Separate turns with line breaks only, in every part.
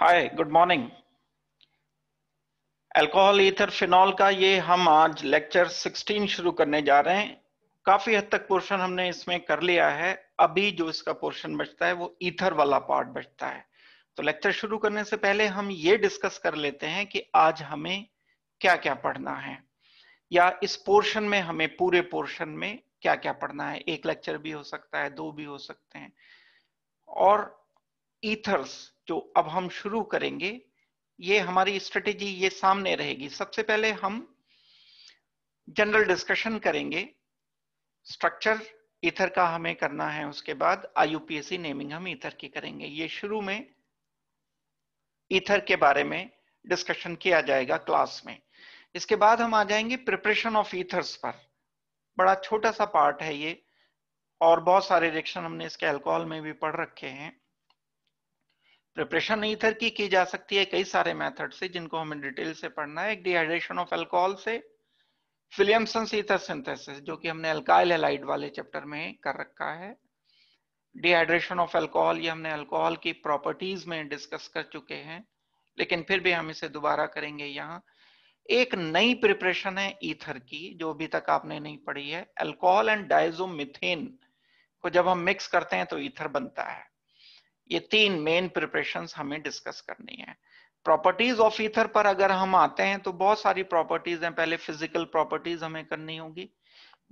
हाय good morning alcohol ether phenol का ये हम आज लेक्चर 16 शुरू करने जा रहे हैं काफी हद तक पोर्शन हमने इसमें कर लिया है अभी जो इसका पोर्शन बचता है वो ईथर वाला पार्ट बचता है तो लेक्चर शुरू करने से पहले हम ये डिस्कस कर लेते हैं कि आज हमें क्या क्या पढ़ना है या इस पोर्शन में हमें पूरे पोर्शन में क्या क्या पढ़ना है एक लेक्चर भी हो सकता है दो भी हो सकते हैं और ईथर्स जो अब हम शुरू करेंगे ये हमारी स्ट्रेटेजी ये सामने रहेगी सबसे पहले हम जनरल डिस्कशन करेंगे स्ट्रक्चर इथर का हमें करना है उसके बाद आईयूपीएससी नेमिंग हम इथर की करेंगे ये शुरू में इथर के बारे में डिस्कशन किया जाएगा क्लास में इसके बाद हम आ जाएंगे प्रिपरेशन ऑफ ईथर्स पर बड़ा छोटा सा पार्ट है ये और बहुत सारे रिएक्शन हमने इसके अल्कोहल में भी पढ़ रखे हैं प्रिपरेशन तो ईथर की की जा सकती है कई सारे मेथड से जिनको हमें डिटेल से पढ़ना है एक डिहाइड्रेशन ऑफ अल्कोहल से फिलियमसन ईथर सिंथेसिस जो कि हमने अल्काइल हैलाइड वाले चैप्टर में कर रखा है डिहाइड्रेशन ऑफ अल्कोहल ये हमने अल्कोहल की प्रॉपर्टीज में डिस्कस कर चुके हैं लेकिन फिर भी हम इसे दोबारा करेंगे यहाँ एक नई प्रिपरेशन है ईथर की जो अभी तक आपने नहीं पढ़ी है अल्कोहल एंड डायजोमिथेन को जब हम मिक्स करते हैं तो ईथर बनता है ये तीन मेन प्रिपरेशन हमें डिस्कस करनी है प्रॉपर्टीज ऑफ ईथर पर अगर हम आते हैं तो बहुत सारी प्रॉपर्टीज हैं पहले फिजिकल प्रॉपर्टीज हमें करनी होगी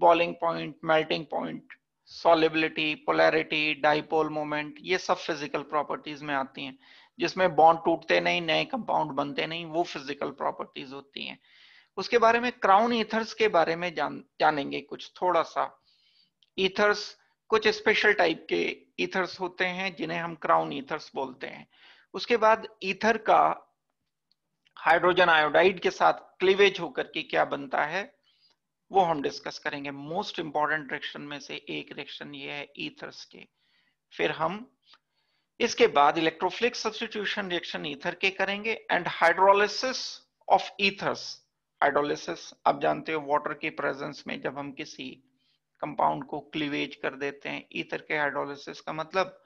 boiling point melting point solubility polarity dipole moment ये सब फिजिकल प्रॉपर्टीज में आती हैं जिसमें बॉन्ड टूटते नहीं नए कंपाउंड बनते नहीं वो फिजिकल प्रॉपर्टीज होती हैं उसके बारे में क्राउन ईथर्स के बारे में जान जानेंगे कुछ थोड़ा सा ईथर्स कुछ स्पेशल टाइप के ईथर्स होते हैं जिन्हें हम क्राउन ईथर्स बोलते हैं उसके बाद ईथर का हाइड्रोजन आयोडाइड के साथ क्लीवेज होकर के क्या बनता है वो हम डिस्कस करेंगे मोस्ट इंपॉर्टेंट रिएक्शन में से एक रिएक्शन ये है ईथर्स के फिर हम इसके बाद इलेक्ट्रोफ्लिक सब्सटीट्यूशन रिएक्शन ईथर के करेंगे and hydrolysis of ethers hydrolysis आप जानते हो वाटर के प्रेजेंस में जब हम किसी कंपाउंड को क्लीवेज कर देते हैं ईथर के हाइड्रोलिसिस का मतलब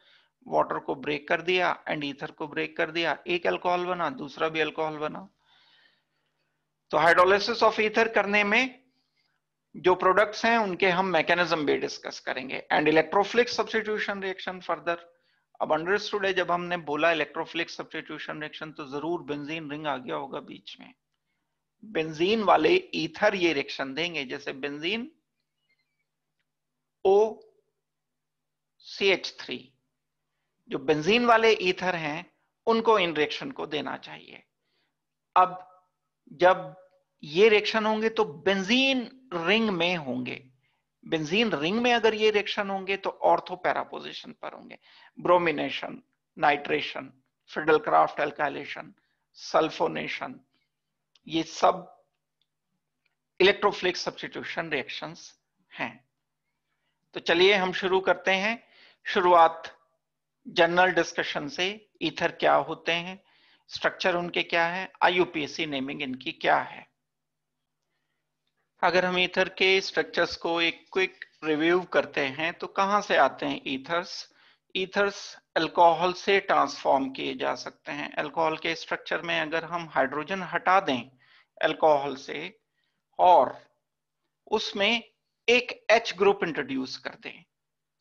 वाटर को ब्रेक कर दिया एंड ईथर को ब्रेक कर दिया एक अल्कोहल बना दूसरा भी अल्कोहल बना तो हाइड्रोलिसिस ऑफ ईथर करने में जो प्रोडक्ट्स हैं उनके हम मैकेनिज्म भी डिस्कस करेंगे and electrophilic substitution reaction further अब अंडरस्टूड है जब हमने बोला इलेक्ट्रोफ्लिक सब्सटीट्यूशन रिएक्शन तो जरूर बेंजीन रिंग आ गया होगा बीच में बेंजीन वाले ईथर ये रिएक्शन देंगे जैसे benzene O C H three जो बेंजीन वाले ईथर हैं उनको इन रिएक्शन को देना चाहिए अब जब ये रिएक्शन होंगे तो बेंजीन रिंग में होंगे बेंजीन रिंग में अगर ये रिएक्शन होंगे तो ऑर्थो पैरापोजिशन पर होंगे bromination nitration Friedel Crafts alkylation sulphonation ये सब इलेक्ट्रोफ्लिक सब्सटीट्यूशन रिएक्शंस हैं तो चलिए हम शुरू करते हैं शुरुआत जनरल डिस्कशन से ईथर क्या होते हैं स्ट्रक्चर उनके क्या है आईयूपीएसी नेमिंग इनकी क्या है अगर हम ईथर के स्ट्रक्चर्स को एक क्विक रिव्यू करते हैं तो कहां से आते हैं ईथर्स ईथर्स अल्कोहल से ट्रांसफॉर्म किए जा सकते हैं अल्कोहल के स्ट्रक्चर में अगर हम हाइड्रोजन हटा दें अल्कोहल से और उसमें एक एच ग्रुप इंट्रोड्यूस कर दें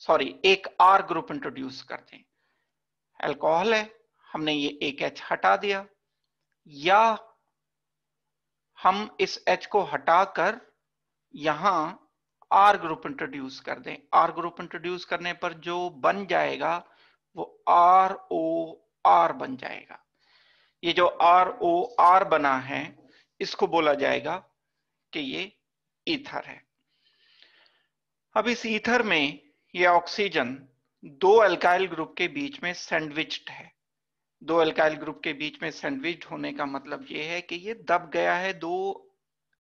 सॉरी एक आर ग्रुप इंट्रोड्यूस कर दें एल्कोहल है हमने ये एक एच हटा दिया या हम इस एच को हटाकर यहां आर ग्रुप इंट्रोड्यूस कर दें आर ग्रुप इंट्रोड्यूस करने पर जो बन जाएगा वो आर ओ आर बन जाएगा ये जो आर ओ आर बना है इसको बोला जाएगा कि ये ईथर है अब इस ईथर में ये ऑक्सीजन दो अल्काइल ग्रुप के बीच में सैंडविच्ड है दो अल्काइल ग्रुप के बीच में सैंडविच्ड होने का मतलब ये है कि ये दब गया है दो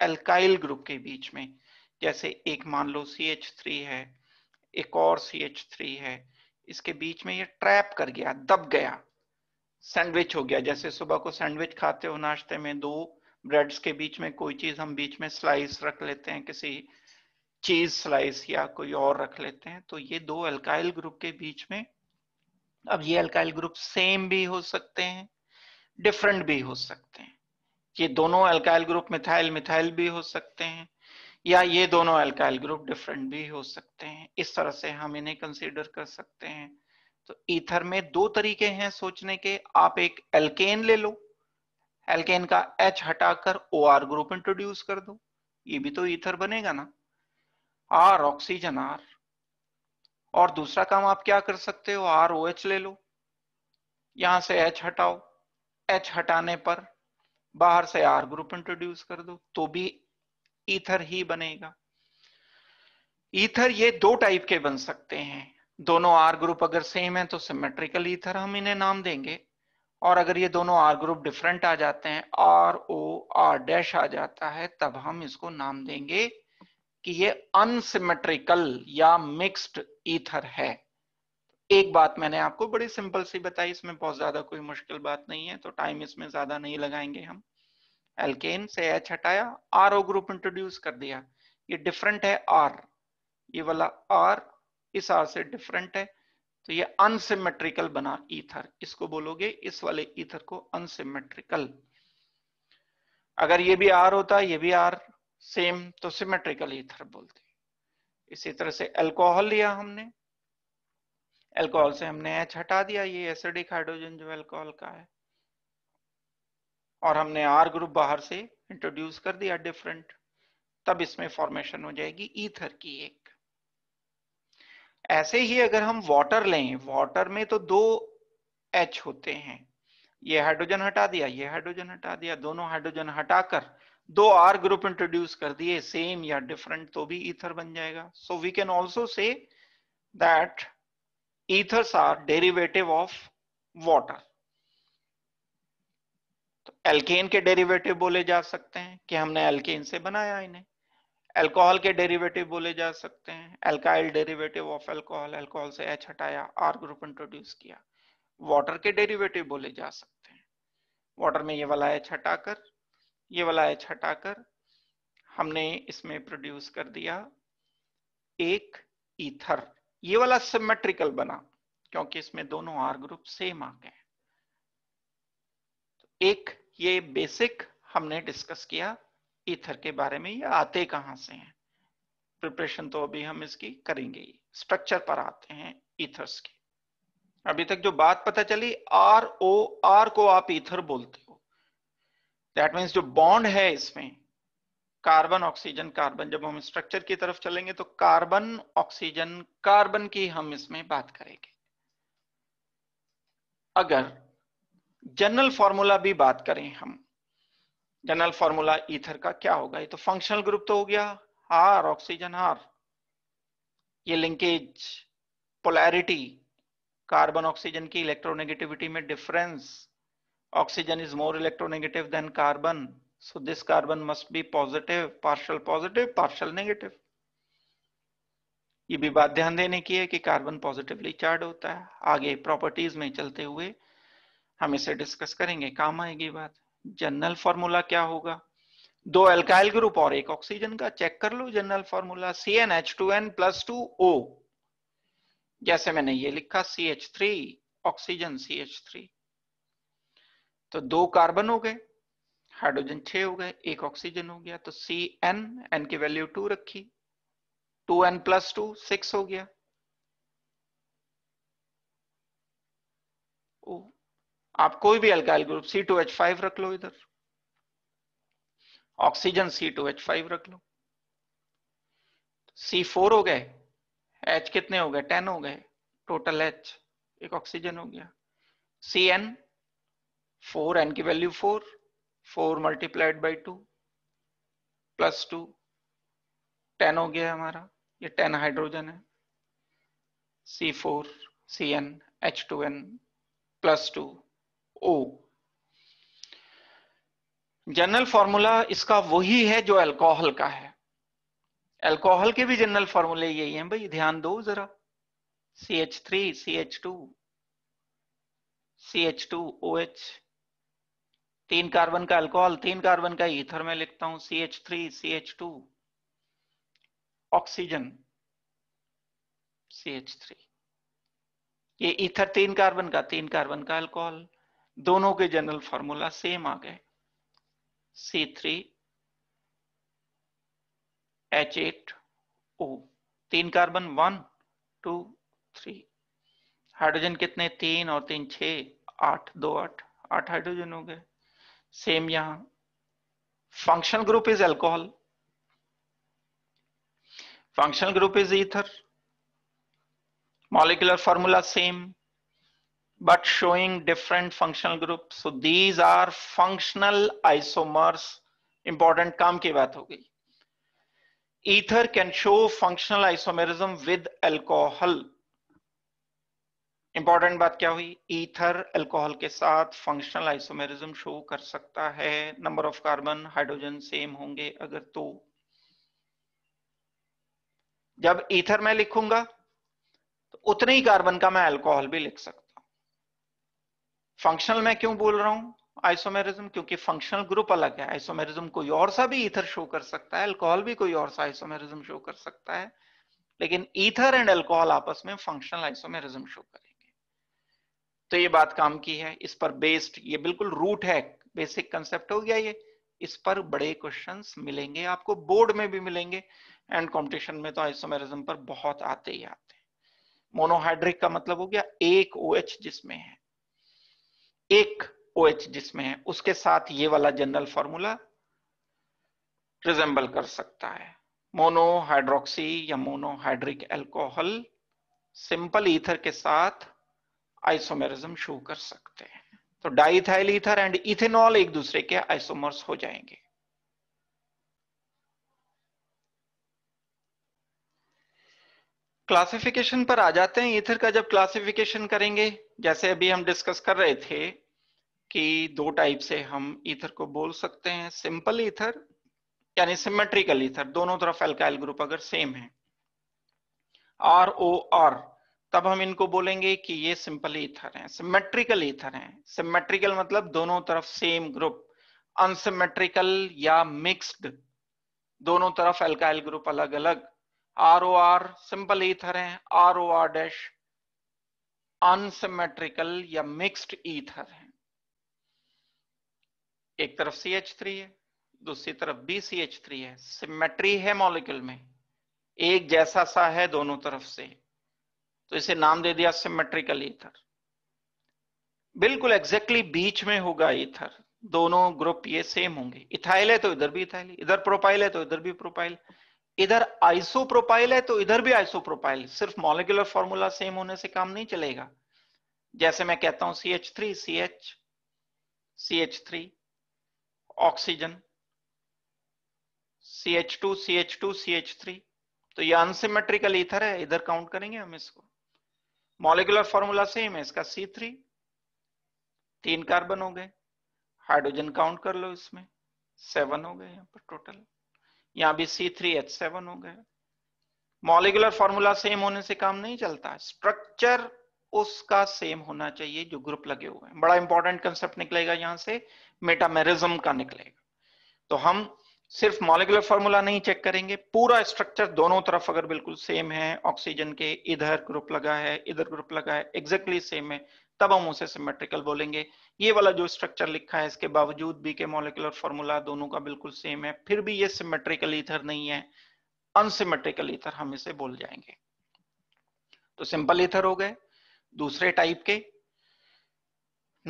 अल्काइल ग्रुप के बीच में जैसे एक मान लो सी एच थ्री है एक और सी एच थ्री है इसके बीच में ये ट्रैप कर गया दब गया सैंडविच हो गया जैसे सुबह को सैंडविच खाते हो नाश्ते में दो ब्रेड्स के बीच में कोई चीज हम बीच में स्लाइस रख लेते हैं किसी चीज स्लाइस या कोई और रख लेते हैं तो ये दो अल्काइल ग्रुप के बीच में अब ये अल्काइल ग्रुप सेम भी हो सकते हैं डिफरेंट भी हो सकते हैं ये दोनों अल्काइल ग्रुप मिथाइल मिथाइल भी हो सकते हैं या ये दोनों अल्काइल ग्रुप डिफरेंट भी हो सकते हैं इस तरह से हम इन्हें कंसिडर कर सकते हैं तो ईथर में दो तरीके हैं सोचने के आप एक एल्केन ले लो एल्केन का एच हटाकर ओ आर ग्रुप इंट्रोड्यूस कर दो ये भी तो ईथर बनेगा ना आर ऑक्सीजन आर और दूसरा काम आप क्या कर सकते हो आर ओ एच ले लो यहां से एच हटाओ एच हटाने पर बाहर से आर ग्रुप इंट्रोड्यूस कर दो तो भी ईथर ही बनेगा ईथर ये दो टाइप के बन सकते हैं दोनों आर ग्रुप अगर सेम है तो सिमेट्रिकल ईथर हम इन्हें नाम देंगे और अगर ये दोनों आर ग्रुप डिफरेंट आ जाते हैं आर ओ आर डैश आ जाता है तब हम इसको नाम देंगे कि ये अनसिमेट्रिकल या मिक्स्ड ईथर है एक बात मैंने आपको बड़ी सिंपल सी बताई इसमें बहुत ज्यादा कोई मुश्किल बात नहीं है तो टाइम इसमें ज्यादा नहीं लगाएंगे हम एल्केन से एच हटाया आर ओ ग्रुप इंट्रोड्यूस कर दिया ये डिफरेंट है आर ये वाला आर इस आर से डिफरेंट है तो ये अनसिमेट्रिकल बना ईथर इसको बोलोगे इस वाले ईथर को अनसिमेट्रिकल अगर ये भी आर होता ये भी आर सेम तो सिमेट्रिकल ईथर बोलते हैं इसी तरह से अल्कोहल लिया हमने अल्कोहल से हमने एच हटा दिया ये एसिडिक हाइड्रोजन जो अल्कोहल का है और हमने आर ग्रुप बाहर से इंट्रोड्यूस कर दिया डिफरेंट तब इसमें फॉर्मेशन हो जाएगी ईथर की एक ऐसे ही अगर हम वाटर लें वाटर में तो दो एच होते हैं ये हाइड्रोजन हटा दिया ये हाइड्रोजन हटा दिया दोनों हाइड्रोजन हटाकर दो आर ग्रुप इंट्रोड्यूस कर दिए सेम या डिफरेंट तो भी ईथर बन जाएगा so we can also say that ethers are derivative of water alkane के डेरिवेटिव बोले जा सकते हैं कि हमने एल्केन से बनाया इन्हें अल्कोहल के डेरिवेटिव बोले जा सकते हैं alkyl derivative of alcohol alcohol से एच हटाया आर ग्रुप इंट्रोड्यूस किया वाटर के डेरिवेटिव बोले जा सकते हैं वाटर में ये वाला एच हटाकर ये वाला एच हटाकर हमने इसमें प्रोड्यूस कर दिया एक ईथर ये वाला सिमेट्रिकल बना क्योंकि इसमें दोनों आर ग्रुप सेम आ गए तो एक ये बेसिक हमने डिस्कस किया ईथर के बारे में ये आते कहां से हैं प्रिपरेशन तो अभी हम इसकी करेंगे स्ट्रक्चर पर आते हैं ईथर्स की अभी तक जो बात पता चली आर ओ आर को आप ईथर बोलते हो दैट मीन्स जो बॉन्ड है इसमें कार्बन ऑक्सीजन कार्बन जब हम स्ट्रक्चर की तरफ चलेंगे तो कार्बन ऑक्सीजन कार्बन की हम इसमें बात करेंगे अगर जनरल फॉर्मूला भी बात करें हम जनरल फॉर्मूला ईथर का क्या होगा ये तो फंक्शनल ग्रुप तो हो गया हार ऑक्सीजन हार ये लिंकेज पोलैरिटी कार्बन ऑक्सीजन की इलेक्ट्रोनेगेटिविटी में difference oxygen is more electronegative than carbon so this carbon must be positive partial positive partial negative ये भी बात ध्यान देने की है कि कार्बन पॉजिटिवली चार्ज होता है आगे प्रॉपर्टीज में चलते हुए हम इसे डिस्कस करेंगे काम आएगी बात जनरल फॉर्मूला क्या होगा दो अल्काइल ग्रुप और एक ऑक्सीजन का चेक कर लो general formula C N H two N plus two O जैसे मैंने ये लिखा C H three oxygen C H three तो दो कार्बन हो गए हाइड्रोजन छ हो गए एक ऑक्सीजन हो गया तो सी एन एन की वैल्यू टू रखी two N plus two six हो गया ओ, आप कोई भी alkyl group C two H five रख लो इधर oxygen C two H five रख लो सी फोर हो गए एच कितने हो गए टेन हो गए टोटल एच एक ऑक्सीजन हो गया सी एन फोर एन की value four four multiplied by two plus two ten हो गया हमारा ये टेन हाइड्रोजन है C four C N H two N plus two O general formula इसका वही है जो अल्कोहल का है अल्कोहल के भी जनरल फॉर्मूले यही हैं भाई ध्यान दो जरा C H three C H two C H two O H तीन कार्बन का अल्कोहल तीन कार्बन का ईथर में लिखता हूं C H three C H two oxygen C H three ये ईथर तीन कार्बन का तीन कार्बन का अल्कोहल दोनों के जनरल फॉर्मूला सेम आ गए C three H eight O तीन carbon one two three hydrogen कितने तीन और तीन छ आठ दो आठ आठ हाइड्रोजन हो गए सेम यहां function group is alcohol functional group is ether molecular formula same but showing different functional group so these are functional isomers important काम की बात हो गई ether can show functional isomerism with alcohol important बात क्या हुई ether alcohol के साथ फंक्शनल आइसोमेरिज्म शो कर सकता है number of carbon hydrogen same होंगे अगर तो जब ईथर मैं लिखूंगा तो उतने ही कार्बन का मैं अल्कोहल भी लिख सकता हूं फंक्शनल मैं क्यों बोल रहा हूं आइसोमेरिज्म क्योंकि फंक्शनल ग्रुप अलग है आइसोमेरिज्म कोई और सा भी ईथर शो कर सकता है अल्कोहल भी कोई और सा आइसोमेरिज्म शो कर सकता है लेकिन ईथर एंड अल्कोहल आपस में फंक्शनल आइसोमेरिज्म शो करें तो ये बात काम की है इस पर बेस्ड ये बिल्कुल रूट है बेसिक कंसेप्ट हो गया ये इस पर बड़े क्वेश्चंस मिलेंगे आपको बोर्ड में भी मिलेंगे एंड कंपटीशन में तो आइसोमेरिज्म पर बहुत आते ही आते हैं मोनोहाइड्रिक का मतलब हो गया एक ओ OH जिसमें है एक ओ OH जिसमें है उसके साथ ये वाला जनरल फॉर्मूला रिजेंबल कर सकता है मोनोहाइड्रोक्सी या मोनोहाइड्रिक एल्कोहल सिंपल ईथर के साथ आइसोमेरिज्म शो कर सकते हैं तो डाइथाइल ईथर एंड इथेनॉल एक दूसरे के आइसोमर्स हो जाएंगे क्लासिफिकेशन पर आ जाते हैं ईथर का जब क्लासिफिकेशन करेंगे जैसे अभी हम डिस्कस कर रहे थे कि दो टाइप से हम ईथर को बोल सकते हैं सिंपल ईथर यानी सिमेट्रिकल ईथर दोनों तरफ एल्काइल ग्रुप अगर सेम है आर ओ आर तब हम इनको बोलेंगे कि ये सिंपल ईथर हैं सिमेट्रिकल ईथर हैं सिमेट्रिकल मतलब दोनों तरफ सेम ग्रुप अनसिमेट्रिकल या मिक्स्ड दोनों तरफ एल्काइल ग्रुप अलग अलग R O R simple ether हैं R O R dash unsymmetrical या मिक्स्ड ईथर हैं एक तरफ सी एच थ्री है दूसरी तरफ बी सी एच थ्री है सिमेट्री है मॉलिक्यूल में एक जैसा सा है दोनों तरफ से तो इसे नाम दे दिया सिमेट्रिकल ईथर बिल्कुल एग्जैक्टली exactly बीच में होगा ईथर दोनों ग्रुप ये सेम होंगे इथाइल है तो इधर भी इथाइल इधर प्रोपाइल है तो इधर भी प्रोपाइल इधर आइसोप्रोपाइल है तो इधर भी आइसोप्रोपाइल सिर्फ मॉलिकुलर फॉर्मूला सेम होने से काम नहीं चलेगा जैसे मैं कहता हूं C H three C H C H three oxygen C H two C H two C H three तो ये अनसिमेट्रिकल ईथर है इधर काउंट करेंगे हम इसको मॉलिकुलर फॉर्मूला सेम है इसका सी थ्री तीन कार्बन हो गए हाइड्रोजन काउंट कर लो इसमें सेवन हो गए यहाँ पर टोटल यहाँ भी सी थ्री एच सेवन हो गए मॉलिकुलर फॉर्मूला सेम होने से काम नहीं चलता स्ट्रक्चर उसका सेम होना चाहिए जो ग्रुप लगे हुए हैं बड़ा इंपॉर्टेंट कंसेप्ट निकलेगा यहां से मेटामेरिज्म का निकलेगा तो हम सिर्फ मॉलिकुलर फॉर्मूला नहीं चेक करेंगे पूरा स्ट्रक्चर दोनों तरफ अगर बिल्कुल सेम है ऑक्सीजन के इधर ग्रुप लगा है इधर ग्रुप लगा है एग्जैक्टली exactly सेम है तब हम उसे सिमेट्रिकल बोलेंगे ये वाला जो स्ट्रक्चर लिखा है इसके बावजूद भी के मॉलिकुलर फॉर्मूला दोनों का बिल्कुल सेम है फिर भी ये सिमेट्रिकल इधर नहीं है अनसिमेट्रिकल इधर हम इसे बोल जाएंगे तो सिंपल इथर हो गए दूसरे टाइप के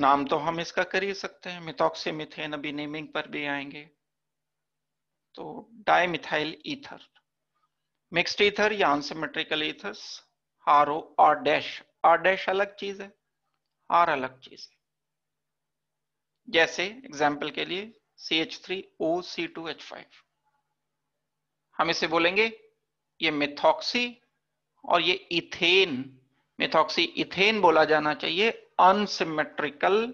नाम तो हम इसका कर ही सकते हैं मिथॉक्सी मिथेन अभी नेमिंग पर भी आएंगे तो डाइमिथाइल ईथर मिक्सड ईथर या unsymmetrical ethers R O R dash R dash अलग चीज है आर अलग चीज है जैसे एग्जाम्पल के लिए C H three O C two H five हम इसे बोलेंगे ये मिथॉक्सी और ये इथेन मिथॉक्सी इथेन बोला जाना चाहिए अनसिमेट्रिकल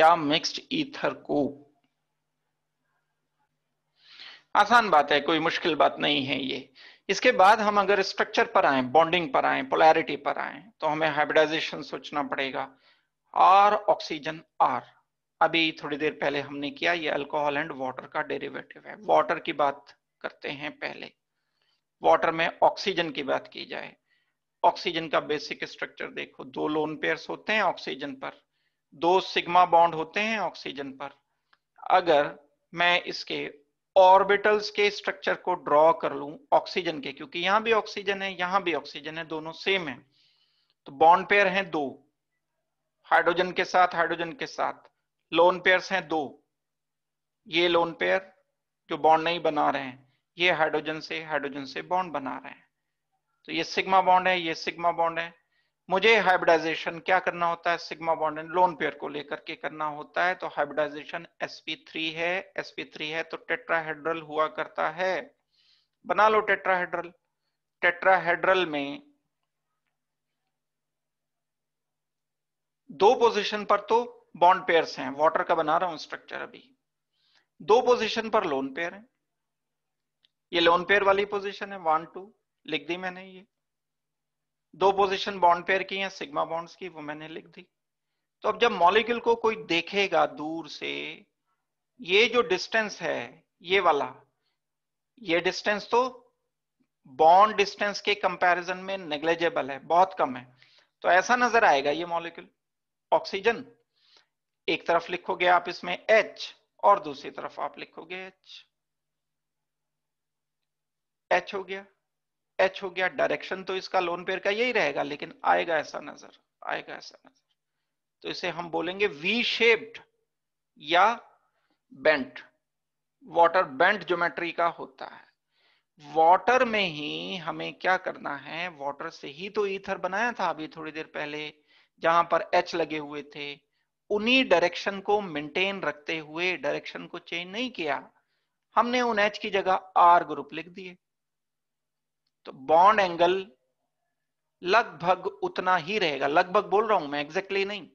या मिक्स्ड ईथर को आसान बात है कोई मुश्किल बात नहीं है ये इसके बाद हम अगर स्ट्रक्चर पर आए बॉन्डिंग पर आए पोलैरिटी पर आए तो हमें हाइब्रिडाइजेशन सोचना पड़ेगा आर ऑक्सीजन आर अभी थोड़ी देर पहले हमने किया ये अल्कोहल एंड वाटर का डेरिवेटिव है वाटर की बात करते हैं पहले वाटर में ऑक्सीजन की बात की जाए ऑक्सीजन का बेसिक स्ट्रक्चर देखो दो लोन पेयर्स होते हैं ऑक्सीजन पर दो सिग्मा बॉन्ड होते हैं ऑक्सीजन पर अगर मैं इसके ऑर्बिटल्स के स्ट्रक्चर को ड्रॉ कर लू ऑक्सीजन के क्योंकि यहां भी ऑक्सीजन है यहां भी ऑक्सीजन है दोनों सेम है तो बॉन्ड पेयर हैं दो हाइड्रोजन के साथ हाइड्रोजन के साथ लोन पेयर हैं दो ये लोन पेयर जो बॉन्ड नहीं बना रहे हैं ये हाइड्रोजन से हाइड्रोजन से बॉन्ड बना रहे हैं तो ये सिग्मा बॉन्ड है ये सिग्मा बॉन्ड है मुझे हाइब्रिडाइजेशन क्या करना होता है sigma bond and lone pair को लेकर के करना होता है तो हाइब्रिडाइजेशन sp3 है sp3 है तो टेट्राहेड्रल हुआ करता है बना लो टेट्राहेड्रल टेट्राहेड्रल में दो पोजीशन पर तो बॉन्ड पेयर्स हैं वाटर का बना रहा हूं स्ट्रक्चर अभी दो पोजीशन पर लोन पेयर है ये लोन पेयर वाली पोजिशन है वन टू लिख दी मैंने ये दो पोजीशन बॉन्ड पेयर की है सिग्मा बॉन्ड्स की वो मैंने लिख दी तो अब जब मॉलिक्यूल को कोई देखेगा दूर से ये जो डिस्टेंस है ये वाला ये डिस्टेंस तो बॉन्ड डिस्टेंस के कंपैरिजन में नेग्लेजेबल है बहुत कम है तो ऐसा नजर आएगा ये मॉलिक्यूल ऑक्सीजन एक तरफ लिखोगे आप इसमें एच और दूसरी तरफ आप लिखोगे एच एच हो गया एच हो गया डायरेक्शन तो इसका लोन पेयर का यही रहेगा लेकिन आएगा ऐसा नजर आएगा ऐसा नजर तो इसे हम बोलेंगे वी शेप्ड या बेंट वाटर बेंट ज्योमेट्री का होता है वाटर में ही हमें क्या करना है वाटर से ही तो ईथर बनाया था अभी थोड़ी देर पहले जहां पर एच लगे हुए थे उन्हीं डायरेक्शन को मेंटेन रखते हुए डायरेक्शन को चेंज नहीं किया हमने उन एच की जगह आर ग्रुप लिख दिए तो बॉन्ड एंगल लगभग उतना ही रहेगा लगभग बोल रहा हूं मैं एग्जैक्टली exactly नहीं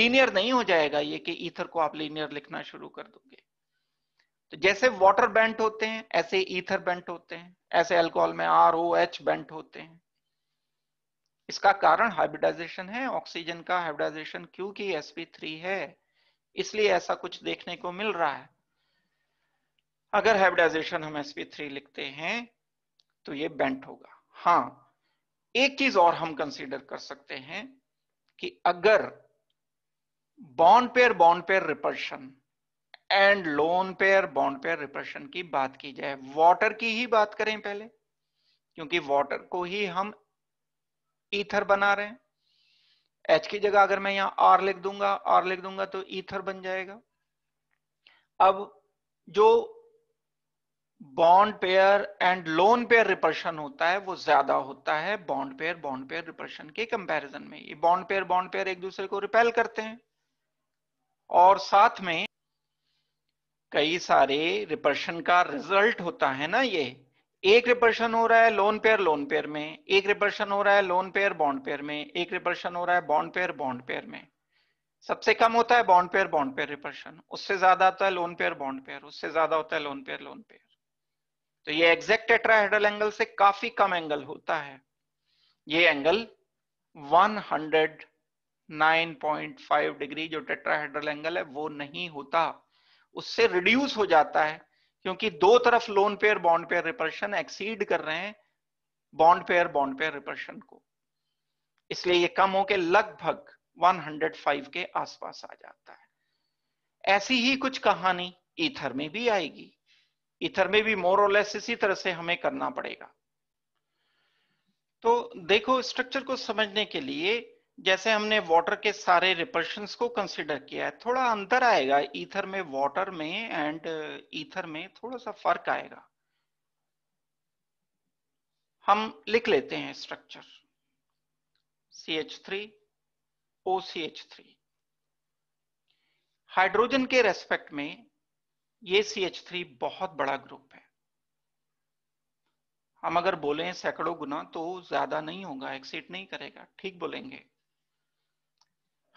लीनियर नहीं हो जाएगा ये कि ईथर को आप लीनियर लिखना शुरू कर दोगे तो जैसे वाटर बेंट होते हैं ऐसे ईथर बेंट होते हैं ऐसे अल्कोहल में आर ओ एच बेंट होते हैं इसका कारण हाइब्रिडाइजेशन है ऑक्सीजन का हाइब्रिडाइजेशन क्योंकि sp3 है इसलिए ऐसा कुछ देखने को मिल रहा है अगर हाइब्रिडाइजेशन हम sp3 लिखते हैं तो ये बेंट होगा हाँ एक चीज और हम कंसीडर कर सकते हैं कि अगर bond pair bond pair repulsion and lone pair bond pair repulsion की बात की जाए वाटर की ही बात करें पहले क्योंकि वाटर को ही हम ईथर बना रहे हैं एच की जगह अगर मैं यहां आर लिख दूंगा आर लिख दूंगा तो ईथर बन जाएगा अब जो bond pair and lone pair repulsion होता है वो ज्यादा होता है bond pair bond pair repulsion के कंपैरिजन में ये बॉन्ड पेयर बॉन्ड पेयर एक दूसरे को रिपेल करते हैं और साथ में कई सारे रिपर्शन का रिजल्ट होता है ना ये एक रिपर्शन हो रहा है लोन पेयर लोन पेयर में एक रिपर्शन हो रहा है लोन पेयर बॉन्ड पेयर में एक रिपर्शन हो रहा है बॉन्ड पेयर बॉन्ड पेयर में सबसे कम होता है bond pair bond pair repulsion उससे ज्यादा होता है लोन पेयर बॉन्ड पेयर उससे ज्यादा होता है लोन पेयर लोन पेयर तो ये एग्जैक्ट टेट्राहेड्रल एंगल से काफी कम एंगल होता है ये एंगल 109.5 डिग्री जो टेट्राहेड्रल एंगल है वो नहीं होता उससे रिड्यूस हो जाता है क्योंकि दो तरफ lone pair bond pair repulsion exceed कर रहे हैं bond pair bond pair repulsion को इसलिए ये कम होकर लगभग 105 के आसपास आ जाता है ऐसी ही कुछ कहानी ईथर में भी आएगी इथर में भी मोर और लेस इसी तरह से हमें करना पड़ेगा तो देखो स्ट्रक्चर को समझने के लिए जैसे हमने वाटर के सारे रिपल्शन को कंसिडर किया है थोड़ा अंतर आएगा ईथर में वाटर में एंड ईथर uh, में थोड़ा सा फर्क आएगा हम लिख लेते हैं structure C H three O C H three hydrogen के रेस्पेक्ट में ये सी एच थ्री बहुत बड़ा ग्रुप है हम अगर बोले सैकड़ों गुना तो ज्यादा नहीं होगा एक्सीट नहीं करेगा ठीक बोलेंगे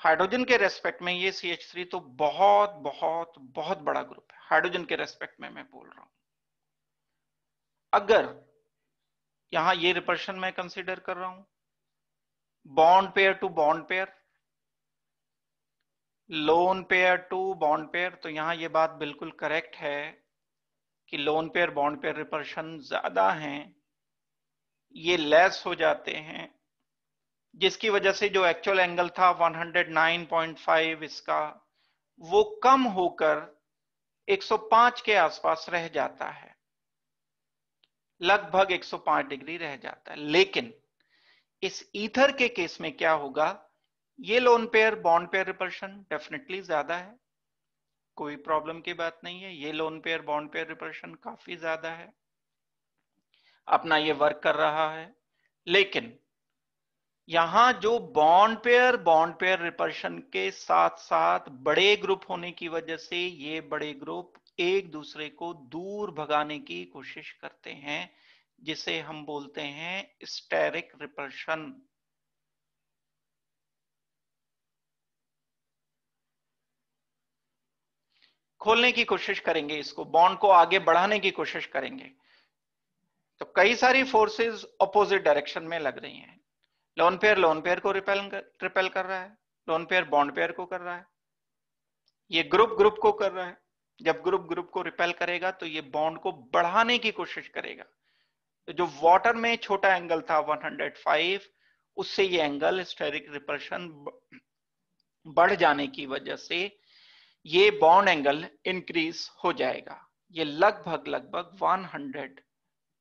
हाइड्रोजन के रेस्पेक्ट में ये सी एच थ्री तो बहुत बहुत बहुत बड़ा ग्रुप है हाइड्रोजन के रेस्पेक्ट में मैं बोल रहा हूं अगर यहां ये रिपर्शन मैं कंसिडर कर रहा हूं bond pair two bond pair lone pair two bond pair तो यहाँ ये बात बिल्कुल करेक्ट है कि lone pair bond pair repulsion ज्यादा हैं ये लेस हो जाते हैं जिसकी वजह से जो एक्चुअल एंगल था 109.5 इसका वो कम होकर 105 के आसपास रह जाता है लगभग 105 डिग्री रह जाता है लेकिन इस ईथर के केस में क्या होगा ये lone pair bond pair repulsion definitely ज्यादा है कोई प्रॉब्लम की बात नहीं है ये lone pair bond pair repulsion काफी ज्यादा है अपना ये वर्क कर रहा है लेकिन यहां जो bond pair bond pair repulsion के साथ साथ बड़े ग्रुप होने की वजह से ये बड़े ग्रुप एक दूसरे को दूर भगाने की कोशिश करते हैं जिसे हम बोलते हैं स्टेरिक रिपल्शन खोलने की कोशिश करेंगे इसको बॉन्ड को आगे बढ़ाने की कोशिश करेंगे तो कई सारी फोर्सेस अपोजिट डायरेक्शन में लग रही हैं लोन पेयर लोन पेयर को रिपेल कर, रिपेल कर रहा है लोन पेयर बॉन्ड पेयर को कर रहा है ये ग्रुप ग्रुप को कर रहा है जब ग्रुप ग्रुप को रिपेल करेगा तो ये बॉन्ड को बढ़ाने की कोशिश करेगा तो जो वाटर में छोटा एंगल था 105 उससे ये एंगल स्टेरिक रिपल्शन बढ़ जाने की वजह से ये बॉन्ड एंगल इंक्रीज हो जाएगा ये लगभग लगभग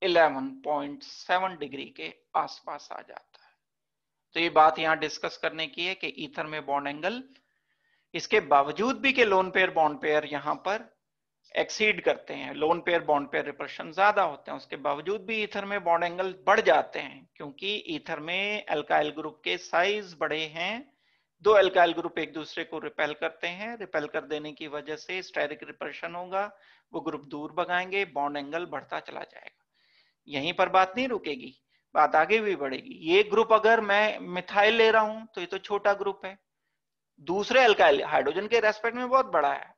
111.7 डिग्री के आसपास आ जाता है तो ये बात यहाँ डिस्कस करने की है कि ईथर में बॉन्ड एंगल इसके बावजूद भी के लोन पेयर बॉन्ड पेयर यहां पर एक्सीड करते हैं lone pair bond pair repulsion ज्यादा होते हैं उसके बावजूद भी ईथर में बॉन्ड एंगल बढ़ जाते हैं क्योंकि ईथर में एल्काइल ग्रुप के साइज बड़े हैं दो एल्काइल ग्रुप एक दूसरे को रिपेल करते हैं रिपेल कर देने की वजह से स्टेरिक रिपल्शन होगा वो ग्रुप दूर भगाएंगे बॉन्ड एंगल बढ़ता चला जाएगा यहीं पर बात नहीं रुकेगी बात आगे भी बढ़ेगी ये ग्रुप अगर मैं मिथाइल ले रहा हूं तो ये तो छोटा ग्रुप है दूसरे अल्काइल हाइड्रोजन के रेस्पेक्ट में बहुत बड़ा है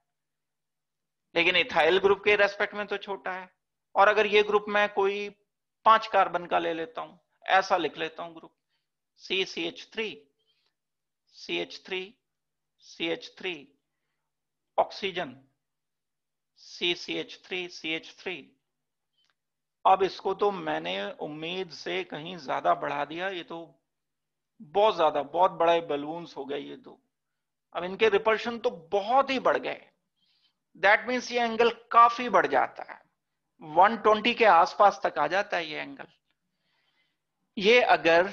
लेकिन इथाइल ग्रुप के रेस्पेक्ट में तो छोटा है और अगर ये ग्रुप मैं कोई पांच कार्बन का ले लेता हूं ऐसा लिख लेता हूं group C C H three CH3, CH3, oxygen, CCH3, CH3. अब इसको तो मैंने उम्मीद से कहीं ज्यादा बढ़ा दिया ये तो बहुत ज्यादा बहुत बड़े बलून्स हो गए ये तो अब इनके रिपल्शन तो बहुत ही बढ़ गए दैट मीन्स ये एंगल काफी बढ़ जाता है 120 के आसपास तक आ जाता है ये एंगल ये अगर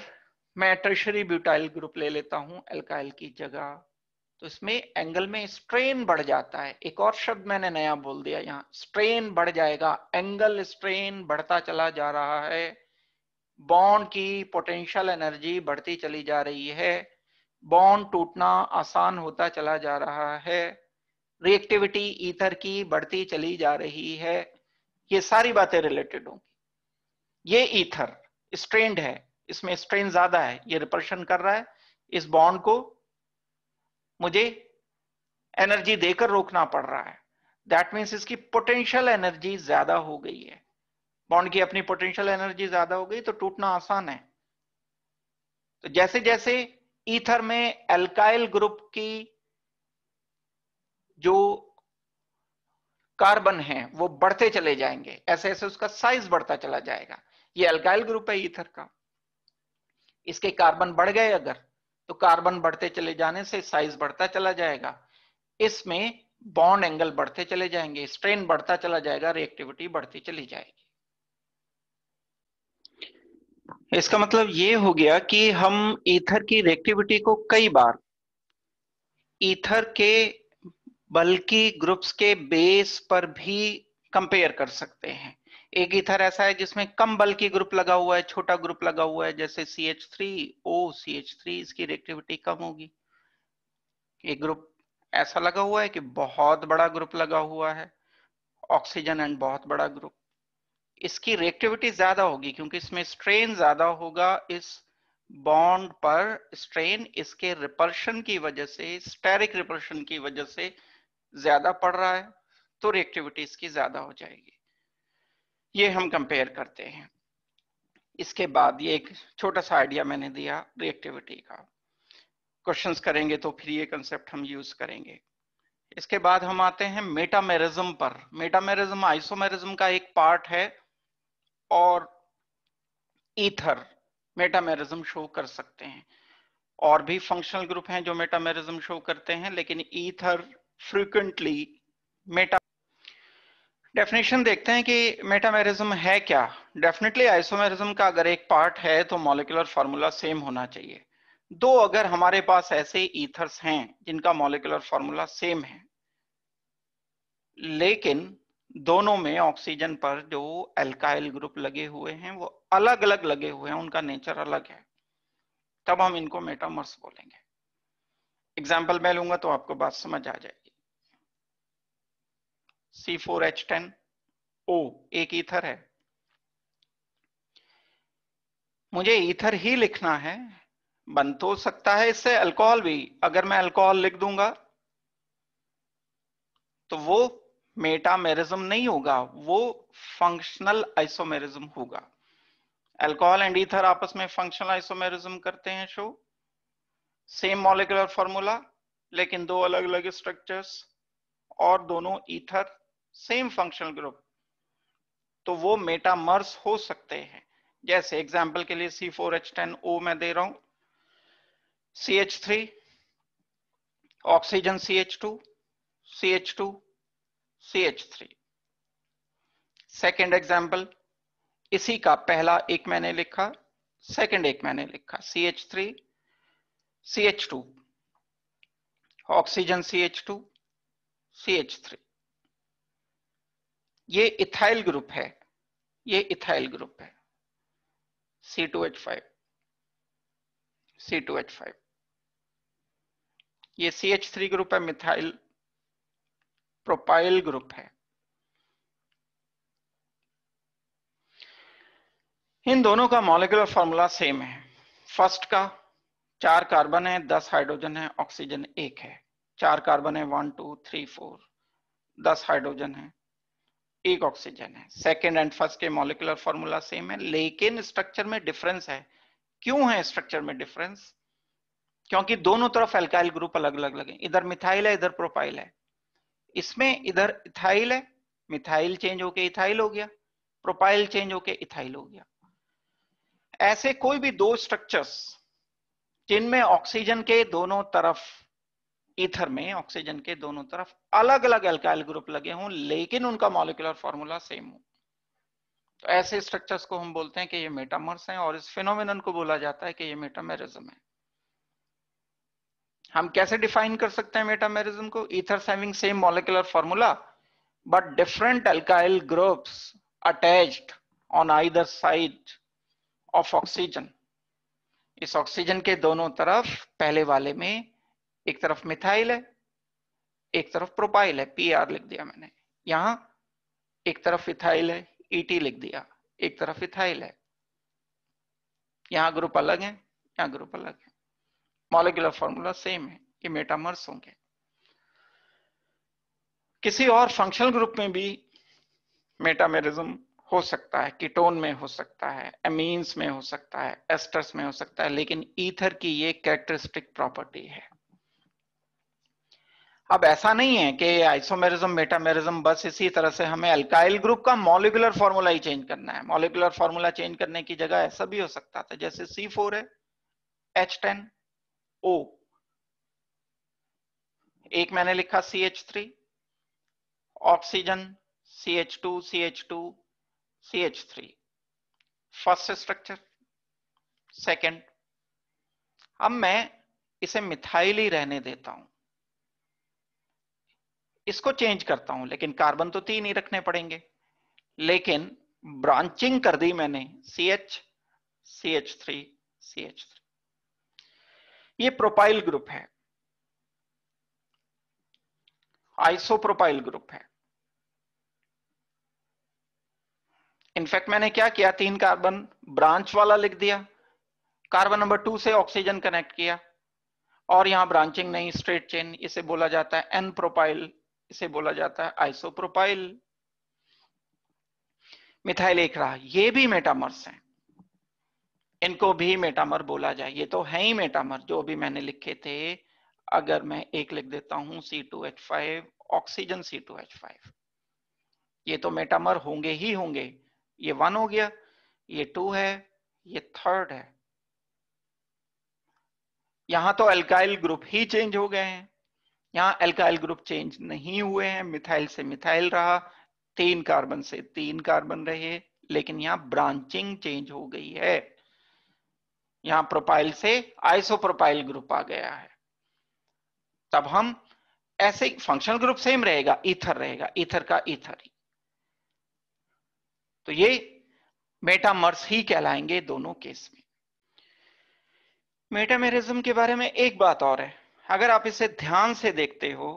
मैं टर्शरी ब्यूटाइल ग्रुप ले लेता हूं एल्काइल की जगह तो इसमें एंगल में स्ट्रेन बढ़ जाता है एक और शब्द मैंने नया बोल दिया यहाँ स्ट्रेन बढ़ जाएगा एंगल स्ट्रेन बढ़ता चला जा रहा है बॉन्ड की पोटेंशियल एनर्जी बढ़ती चली जा रही है बॉन्ड टूटना आसान होता चला जा रहा है रिएक्टिविटी ईथर की बढ़ती चली जा रही है ये सारी बातें रिलेटेड होंगी ये ईथर स्ट्रेंड है इसमें स्ट्रेन ज्यादा है ये रिपल्शन कर रहा है इस बॉन्ड को मुझे एनर्जी देकर रोकना पड़ रहा है दैट मीन्स इसकी पोटेंशियल एनर्जी ज्यादा हो गई है बॉन्ड की अपनी पोटेंशियल एनर्जी ज्यादा हो गई तो टूटना आसान है तो जैसे जैसे ईथर में एल्काइल ग्रुप की जो कार्बन है वो बढ़ते चले जाएंगे ऐसे ऐसे उसका साइज बढ़ता चला जाएगा ये अल्काइल ग्रुप है ईथर का इसके कार्बन बढ़ गए अगर तो कार्बन बढ़ते चले जाने से साइज बढ़ता चला जाएगा इसमें बॉन्ड एंगल बढ़ते चले जाएंगे स्ट्रेन बढ़ता चला जाएगा रिएक्टिविटी बढ़ती चली जाएगी इसका मतलब ये हो गया कि हम ईथर की रिएक्टिविटी को कई बार ईथर के बल्कि ग्रुप्स के बेस पर भी कंपेयर कर सकते हैं एक इथर ऐसा है जिसमें कम बल्कि ग्रुप लगा हुआ है छोटा ग्रुप लगा हुआ है जैसे C H three O C H three इसकी रिएक्टिविटी कम होगी एक ग्रुप ऐसा लगा हुआ है कि बहुत बड़ा ग्रुप लगा हुआ है ऑक्सीजन एंड बहुत बड़ा ग्रुप इसकी रिएक्टिविटी ज्यादा होगी क्योंकि इसमें स्ट्रेन ज्यादा होगा इस बॉन्ड पर स्ट्रेन इसके रिपल्शन की वजह से स्टेरिक रिपल्शन की वजह से ज्यादा पड़ रहा है तो रिएक्टिविटी इसकी ज्यादा हो जाएगी ये हम कंपेयर करते हैं इसके बाद ये एक छोटा सा आइडिया मैंने दिया रिएक्टिविटी का क्वेश्चंस करेंगे तो फिर ये कंसेप्ट हम यूज करेंगे इसके बाद हम आते हैं मेटामेरिज्म पर मेटामेरिज्म आइसोमेरिज्म का एक पार्ट है और ईथर मेटामेरिज्म शो कर सकते हैं और भी फंक्शनल ग्रुप हैं जो मेटामेरिज्म शो करते हैं लेकिन ईथर फ्रीक्वेंटली मेटा डेफिनेशन देखते हैं कि मेटामेरिज्म है क्या डेफिनेटली आइसोमेरिज्म का अगर एक पार्ट है तो मॉलिकुलर फार्मूला सेम होना चाहिए दो अगर हमारे पास ऐसे ईथर्स हैं जिनका मॉलिकुलर फार्मूला सेम है लेकिन दोनों में ऑक्सीजन पर जो एल्काइल ग्रुप लगे हुए हैं वो अलग अलग लगे हुए हैं उनका नेचर अलग है तब हम इनको मेटामर्स बोलेंगे एग्जाम्पल मैं लूंगा तो आपको बात समझ आ जाए C4H10O एक ईथर है मुझे ईथर ही लिखना है बन तो सकता है इससे अल्कोहल भी अगर मैं अल्कोहल लिख दूंगा तो वो मेटामेरिज्म नहीं होगा वो फंक्शनल आइसोमेरिज्म होगा अल्कोहल एंड ईथर आपस में फंक्शनल आइसोमेरिज्म करते हैं शो सेम मॉलिकुलर फॉर्मूला लेकिन दो अलग अलग स्ट्रक्चर्स और दोनों ईथर सेम फंक्शनल ग्रुप तो वो मेटामर्स हो सकते हैं जैसे एग्जाम्पल के लिए C four H ten O मैं दे रहा हूं C H three oxygen C H two C H two C H three second example इसी का पहला एक मैंने लिखा सेकेंड एक मैंने लिखा C H three C H two oxygen C H two C H three ये इथाइल ग्रुप है ये इथाइल ग्रुप है C two H five C two H five ये सी एच थ्री ग्रुप है मिथाइल प्रोपाइल ग्रुप है इन दोनों का मॉलिकुलर फॉर्मूला सेम है फर्स्ट का चार कार्बन है दस हाइड्रोजन है ऑक्सीजन एक है चार कार्बन है वन टू थ्री फोर दस हाइड्रोजन है एक ऑक्सीजन है सेकेंड एंड फर्स्ट के मोलिकुलर फॉर्मूला सेम है लेकिन स्ट्रक्चर में डिफरेंस है क्यों है स्ट्रक्चर में डिफरेंस क्योंकि दोनों तरफ एल्काइल ग्रुप अलग अलग लगे इधर मिथाइल है इधर प्रोपाइल है इसमें इधर इथाइल है मिथाइल चेंज होके इथाइल हो गया प्रोपाइल चेंज होके इथाइल हो गया ऐसे कोई भी दो स्ट्रक्चर्स जिनमें ऑक्सीजन के दोनों तरफ ईथर में ऑक्सीजन के दोनों तरफ अलग अलग एल्काइल ग्रुप लगे हों लेकिन उनका मॉलिकुलर फॉर्मूला सेम हो तो ऐसे स्ट्रक्चर्स को हम बोलते हैं कि ये मेटामर्स हैं और इस फिनोमिन को बोला जाता है कि ये मेटामेरिज्म है हम कैसे डिफाइन कर सकते हैं मेटामेरिज्म को ethers having same molecular formula but different alkyl groups attached on either side of oxygen इस ऑक्सीजन के दोनों तरफ पहले वाले में एक तरफ मिथाइल है एक तरफ प्रोपाइल है पी आर लिख दिया मैंने यहां एक तरफ इथाइल है ईटी e लिख दिया एक तरफ इथाइल है यहां ग्रुप अलग है यहां ग्रुप अलग है मॉलिकुलर फॉर्मूला सेम है ये मेटामर्स होंगे किसी और फंक्शनल ग्रुप में भी मेटामेरिज्म हो सकता है कीटोन में हो सकता है एमीन्स में हो सकता है एस्टर्स में हो सकता है लेकिन ईथर की ये कैरेक्टरिस्टिक प्रॉपर्टी है अब ऐसा नहीं है कि आइसोमेरिज्म मेटामेरिज्म बस इसी तरह से हमें अल्काइल ग्रुप का मॉलिकुलर फॉर्मूला ही चेंज करना है मॉलिकुलर फॉर्मूला चेंज करने की जगह ऐसा भी हो सकता था जैसे सी फोर है एच टेन ओ एक मैंने लिखा C H three oxygen C H two C H two C H three first structure second अब मैं इसे मिथाइल ही रहने देता हूं इसको चेंज करता हूं लेकिन कार्बन तो तीन ही रखने पड़ेंगे लेकिन ब्रांचिंग कर दी मैंने C H C H three C H three ये प्रोपाइल ग्रुप है प्रोपाइल ग्रुप है इनफैक्ट मैंने क्या किया तीन कार्बन ब्रांच वाला लिख दिया कार्बन नंबर टू से ऑक्सीजन कनेक्ट किया और यहां ब्रांचिंग नहीं स्ट्रेट चेन इसे बोला जाता है एन प्रोपाइल इसे बोला जाता है आइसोप्रोपाइल मिथाइल एक रहा ये भी मेटामर्स हैं इनको भी मेटामर बोला जाए ये तो है ही मेटामर जो अभी मैंने लिखे थे अगर मैं एक लिख देता हूं C two H five oxygen C two H five ये तो मेटामर होंगे ही होंगे ये वन हो गया ये टू है ये थर्ड है यहां तो अल्काइल ग्रुप ही चेंज हो गए हैं यहाँ एल्काइल ग्रुप चेंज नहीं हुए हैं मिथाइल से मिथाइल रहा तीन कार्बन से तीन कार्बन रहे लेकिन यहाँ ब्रांचिंग चेंज हो गई है यहाँ प्रोपाइल से आइसोप्रोपाइल ग्रुप आ गया है तब हम ऐसे फंक्शनल ग्रुप सेम रहेगा इथर रहेगा इथर का ईथर ही तो ये मेटामर्स ही कहलाएंगे दोनों केस में मेटामेरिज्म के बारे में एक बात और है अगर आप इसे ध्यान से देखते हो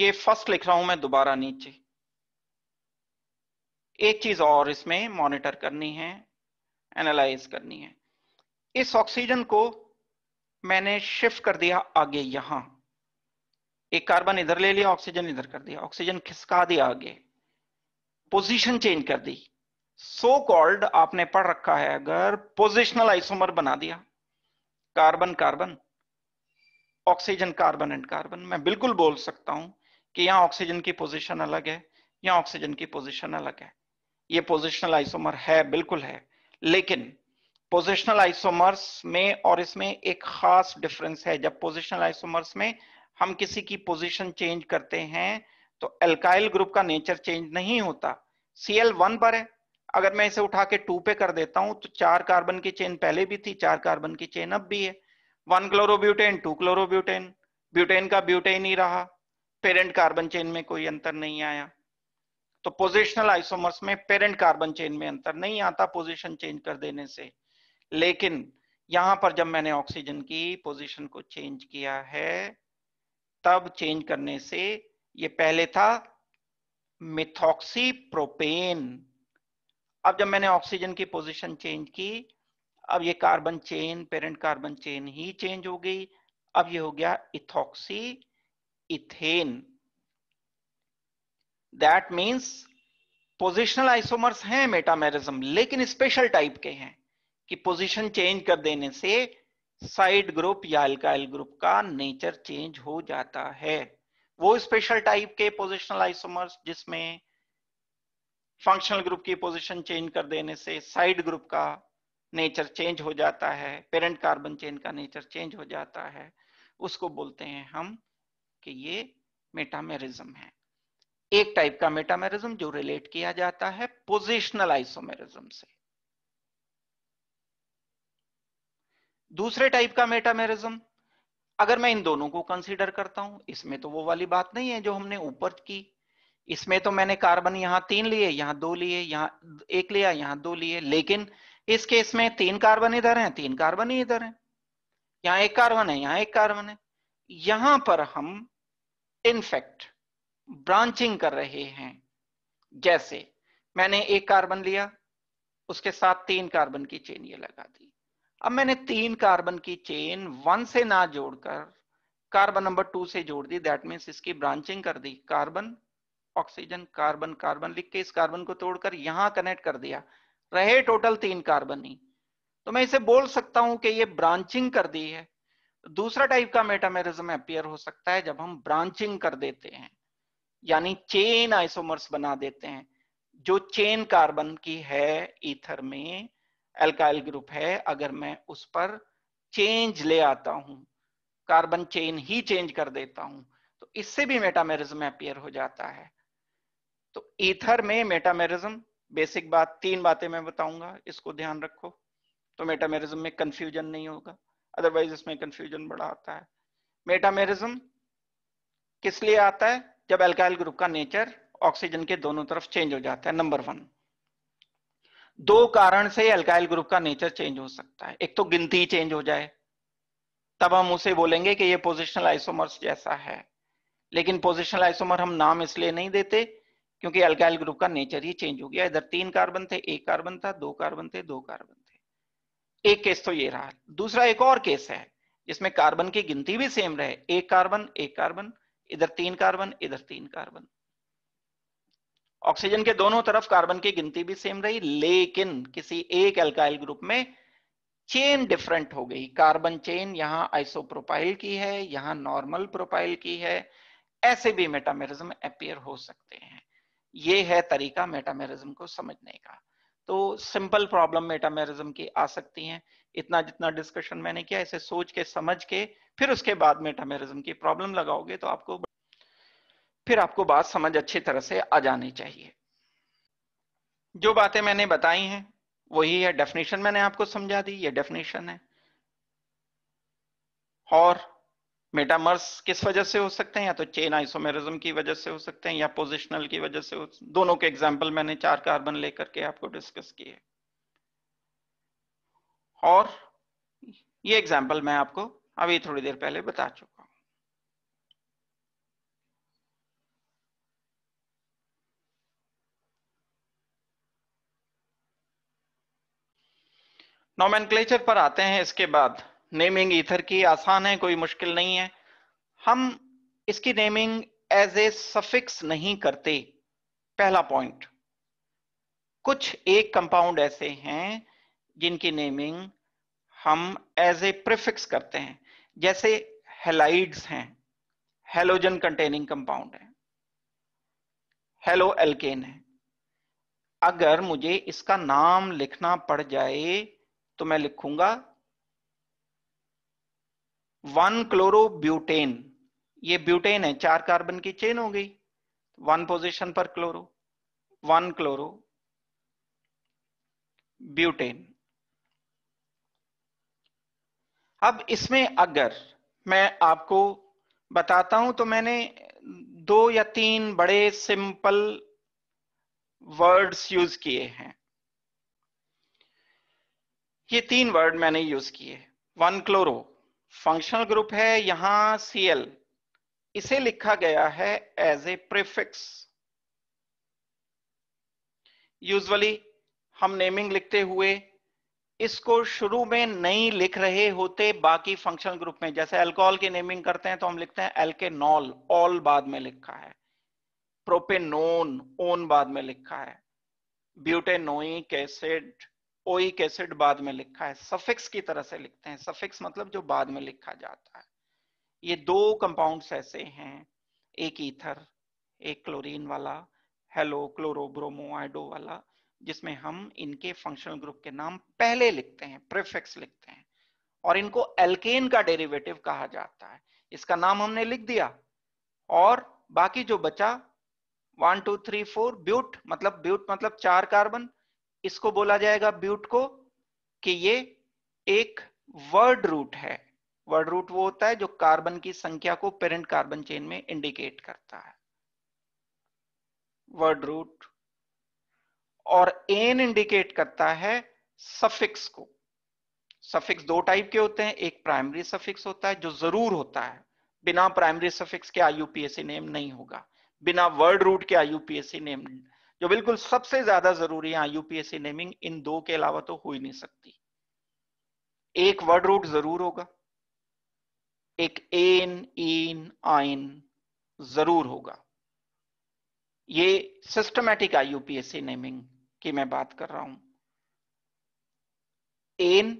ये फर्स्ट लिख रहा हूं मैं दोबारा नीचे एक चीज और इसमें मॉनिटर करनी है एनालाइज करनी है इस ऑक्सीजन को मैंने शिफ्ट कर दिया आगे यहां एक कार्बन इधर ले लिया ऑक्सीजन इधर कर दिया ऑक्सीजन खिसका दिया आगे पोजीशन चेंज कर दी सो so कॉल्ड आपने पढ़ रखा है अगर पोजिशनल आइसोमर बना दिया carbon carbon oxygen carbon and carbon मैं बिल्कुल बोल सकता हूं कि यहाँ ऑक्सीजन की पोजीशन अलग है यहाँ ऑक्सीजन की पोजीशन अलग है ये पोजिशनल आइसोमर है बिल्कुल है लेकिन पोजिशनल आइसोमर्स में और इसमें एक खास डिफरेंस है जब पोजिशनल आइसोमर्स में हम किसी की पोजिशन चेंज करते हैं तो एल्काइल ग्रुप का नेचर चेंज नहीं होता सी एल वन पर है अगर मैं इसे उठा के टू पे कर देता हूं तो चार कार्बन की चेन पहले भी थी चार कार्बन की चेन अब भी है one chlorobutane two chlorobutane butane का ब्यूटेन ही रहा पेरेंट कार्बन चेन में कोई अंतर नहीं आया तो पोजिशनल आइसोमर्स में पेरेंट कार्बन चेन में अंतर नहीं आता पोजिशन चेंज कर देने से लेकिन यहां पर जब मैंने ऑक्सीजन की पोजिशन को चेंज किया है तब चेंज करने से ये पहले था मिथॉक्सी प्रोपेन अब जब मैंने ऑक्सीजन की पोजीशन चेंज की अब ये carbon chain parent carbon chain ही चेंज हो गई अब ये हो गया ethoxy ethane that means positional isomers हैं मेटामेरिज्म लेकिन स्पेशल टाइप के हैं कि पोजीशन चेंज कर देने से साइड ग्रुप या अल्काइल ग्रुप का नेचर चेंज हो जाता है वो स्पेशल टाइप के पोजिशनल आइसोमर्स जिसमें फंक्शनल ग्रुप की पोजीशन चेंज कर देने से साइड ग्रुप का नेचर चेंज हो जाता है पेरेंट कार्बन चेन का नेचर चेंज हो जाता है उसको बोलते हैं हम कि ये मेटामेरिज्म है एक टाइप का मेटामेरिज्म जो रिलेट किया जाता है पोजिशनल आइसोमेरिज्म से दूसरे टाइप का मेटामेरिज्म अगर मैं इन दोनों को कंसीडर करता हूं इसमें तो वो वाली बात नहीं है जो हमने ऊपर की इसमें तो मैंने कार्बन यहां तीन लिए यहां दो लिए यहां एक लिया यहां दो लिए लेकिन इस केस में तीन कार्बन इधर हैं तीन कार्बन ही इधर हैं यहाँ एक कार्बन है यहाँ एक कार्बन है यहां पर हम इनफेक्ट ब्रांचिंग कर रहे हैं जैसे मैंने एक कार्बन लिया उसके साथ तीन कार्बन की चेन ये लगा दी अब मैंने तीन कार्बन की चेन वन से ना जोड़कर कार्बन नंबर टू से जोड़ दी दैट मीन इसकी ब्रांचिंग कर दी कार्बन ऑक्सीजन कार्बन कार्बन लिख के इस कार्बन को तोड़कर यहां कनेक्ट कर दिया रहे टोटल तीन कार्बन ही तो मैं इसे बोल सकता हूं कि ये ब्रांचिंग कर दी है दूसरा टाइप का मेटामेरिज्म अपियर हो सकता है जब हम ब्रांचिंग कर देते हैं यानी चेन आइसोमर्स बना देते हैं जो चेन कार्बन की है ईथर में एल्काइल ग्रुप है अगर मैं उस पर चेंज ले आता हूं कार्बन चेन ही चेंज कर देता हूं तो इससे भी मेटामेरिज्म अपियर हो जाता है तो ईथर में मेटामेरिज्म बेसिक बात तीन बातें मैं बताऊंगा इसको ध्यान रखो तो मेटामेरिज्म में कंफ्यूजन नहीं होगा अदरवाइज इसमें कंफ्यूजन बड़ा आता है मेटामेरिज्म किस लिए आता है जब एल्काइल ग्रुप का नेचर ऑक्सीजन के दोनों तरफ चेंज हो जाता है नंबर वन दो कारण से एल्काइल ग्रुप का नेचर चेंज हो सकता है एक तो गिनती चेंज हो जाए तब हम उसे बोलेंगे कि ये पोजिशनल आइसोमर्स जैसा है लेकिन पोजिशनल आइसोमर हम नाम इसलिए नहीं देते क्योंकि अल्काइल ग्रुप का नेचर ही चेंज हो गया इधर तीन कार्बन थे एक कार्बन था दो कार्बन थे दो कार्बन थे एक केस तो ये रहा दूसरा एक और केस है जिसमें कार्बन की गिनती भी सेम रहे एक कार्बन एक कार्बन इधर तीन कार्बन इधर तीन कार्बन ऑक्सीजन के दोनों तरफ कार्बन की गिनती भी सेम रही लेकिन किसी एक अल्काइल ग्रुप में चेन डिफरेंट हो गई कार्बन चेन यहां आइसोप्रोपाइल की है यहां नॉर्मल प्रोपाइल की है ऐसे भी मेटामेरिज्म अपीयर हो सकते हैं ये है तरीका मेटामेरिज्म को समझने का तो सिंपल प्रॉब्लम मेटामेरिज्म की आ सकती हैं इतना जितना डिस्कशन मैंने किया इसे सोच के समझ के फिर उसके बाद मेटामेरिज्म की प्रॉब्लम लगाओगे तो आपको फिर आपको बात समझ अच्छी तरह से आ जानी चाहिए जो बातें मैंने बताई हैं वही है डेफिनेशन मैंने आपको समझा दी ये डेफिनेशन है और मेटामर्स किस वजह से हो सकते हैं या तो चेन आइसोमेरिज्म की वजह से हो सकते हैं या पोजिशनल की वजह से हो दोनों के एग्जाम्पल मैंने चार कार्बन लेकर के आपको डिस्कस किए और ये एग्जाम्पल मैं आपको अभी थोड़ी देर पहले बता चुका हूं नोमेनक्लेचर पर आते हैं इसके बाद नेमिंग ईथर की आसान है कोई मुश्किल नहीं है हम इसकी नेमिंग एज ए सफिक्स नहीं करते पहला पॉइंट कुछ एक कंपाउंड ऐसे हैं जिनकी नेमिंग हम एज ए प्रिफिक्स करते हैं जैसे हेलाइड्स हैं हेलोजन कंटेनिंग कंपाउंड है हेलो एल्केन है अगर मुझे इसका नाम लिखना पड़ जाए तो मैं लिखूंगा वन क्लोरो ब्यूटेन ये ब्यूटेन है चार कार्बन की चेन हो गई वन पोजिशन पर क्लोरो वन क्लोरो ब्यूटेन अब इसमें अगर मैं आपको बताता हूं तो मैंने दो या तीन बड़े सिंपल वर्ड्स यूज किए हैं ये तीन वर्ड मैंने यूज किए वन क्लोरो फंक्शनल ग्रुप है यहां सीएल इसे लिखा गया है एज ए प्रिफिक्स यूजली हम नेमिंग लिखते हुए इसको शुरू में नहीं लिख रहे होते बाकी फंक्शनल ग्रुप में जैसे अल्कोहल की नेमिंग करते हैं तो हम लिखते हैं नॉल ऑल बाद में लिखा है प्रोपेनोन ओन बाद में लिखा है ब्यूटेनोइक एसिड ओइक एसिड बाद में लिखा है सफिक्स की तरह से लिखते हैं सफिक्स मतलब जो बाद में लिखा जाता है ये दो कंपाउंड्स ऐसे हैं एक ईथर एक क्लोरीन वाला हेलो क्लोरोब्रोमोआइडो वाला जिसमें हम इनके फंक्शनल ग्रुप के नाम पहले लिखते हैं प्रिफिक्स लिखते हैं और इनको एल्केन का डेरिवेटिव कहा जाता है इसका नाम हमने लिख दिया और बाकी जो बचा one two three four but मतलब ब्यूट मतलब चार कार्बन इसको बोला जाएगा ब्यूट को कि ये एक वर्ड रूट है वर्ड रूट वो होता है जो कार्बन की संख्या को पेरेंट कार्बन चेन में इंडिकेट करता है वर्ड रूट और एन इंडिकेट करता है सफिक्स को सफिक्स दो टाइप के होते हैं एक प्राइमरी सफिक्स होता है जो जरूर होता है बिना प्राइमरी सफिक्स के आईयूपीएससी नेम नहीं होगा बिना वर्ड रूट के आईयूपीएससी नेम जो बिल्कुल सबसे ज्यादा जरूरी है यूपीएससी नेमिंग इन दो के अलावा तो हो ही नहीं सकती एक वर्ड रूट जरूर होगा एक एन इन आइन जरूर होगा ये सिस्टमैटिक आई यूपीएससी नेमिंग की मैं बात कर रहा हूं एन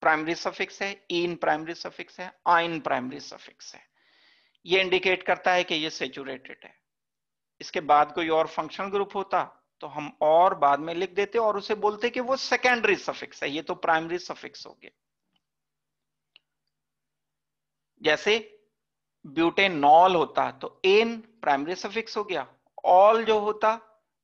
प्राइमरी सफिक्स है इन प्राइमरी सफिक्स है आइन प्राइमरी सफिक्स है ये इंडिकेट करता है कि ये सेचुरेटेड है इसके बाद कोई और फंक्शनल ग्रुप होता तो हम और बाद में लिख देते और उसे बोलते कि वो सेकेंडरी सफिक्स है ये तो प्राइमरी सफिक्स हो गया जैसे ब्यूटेनॉल होता तो एन प्राइमरी सफिक्स हो गया ऑल जो होता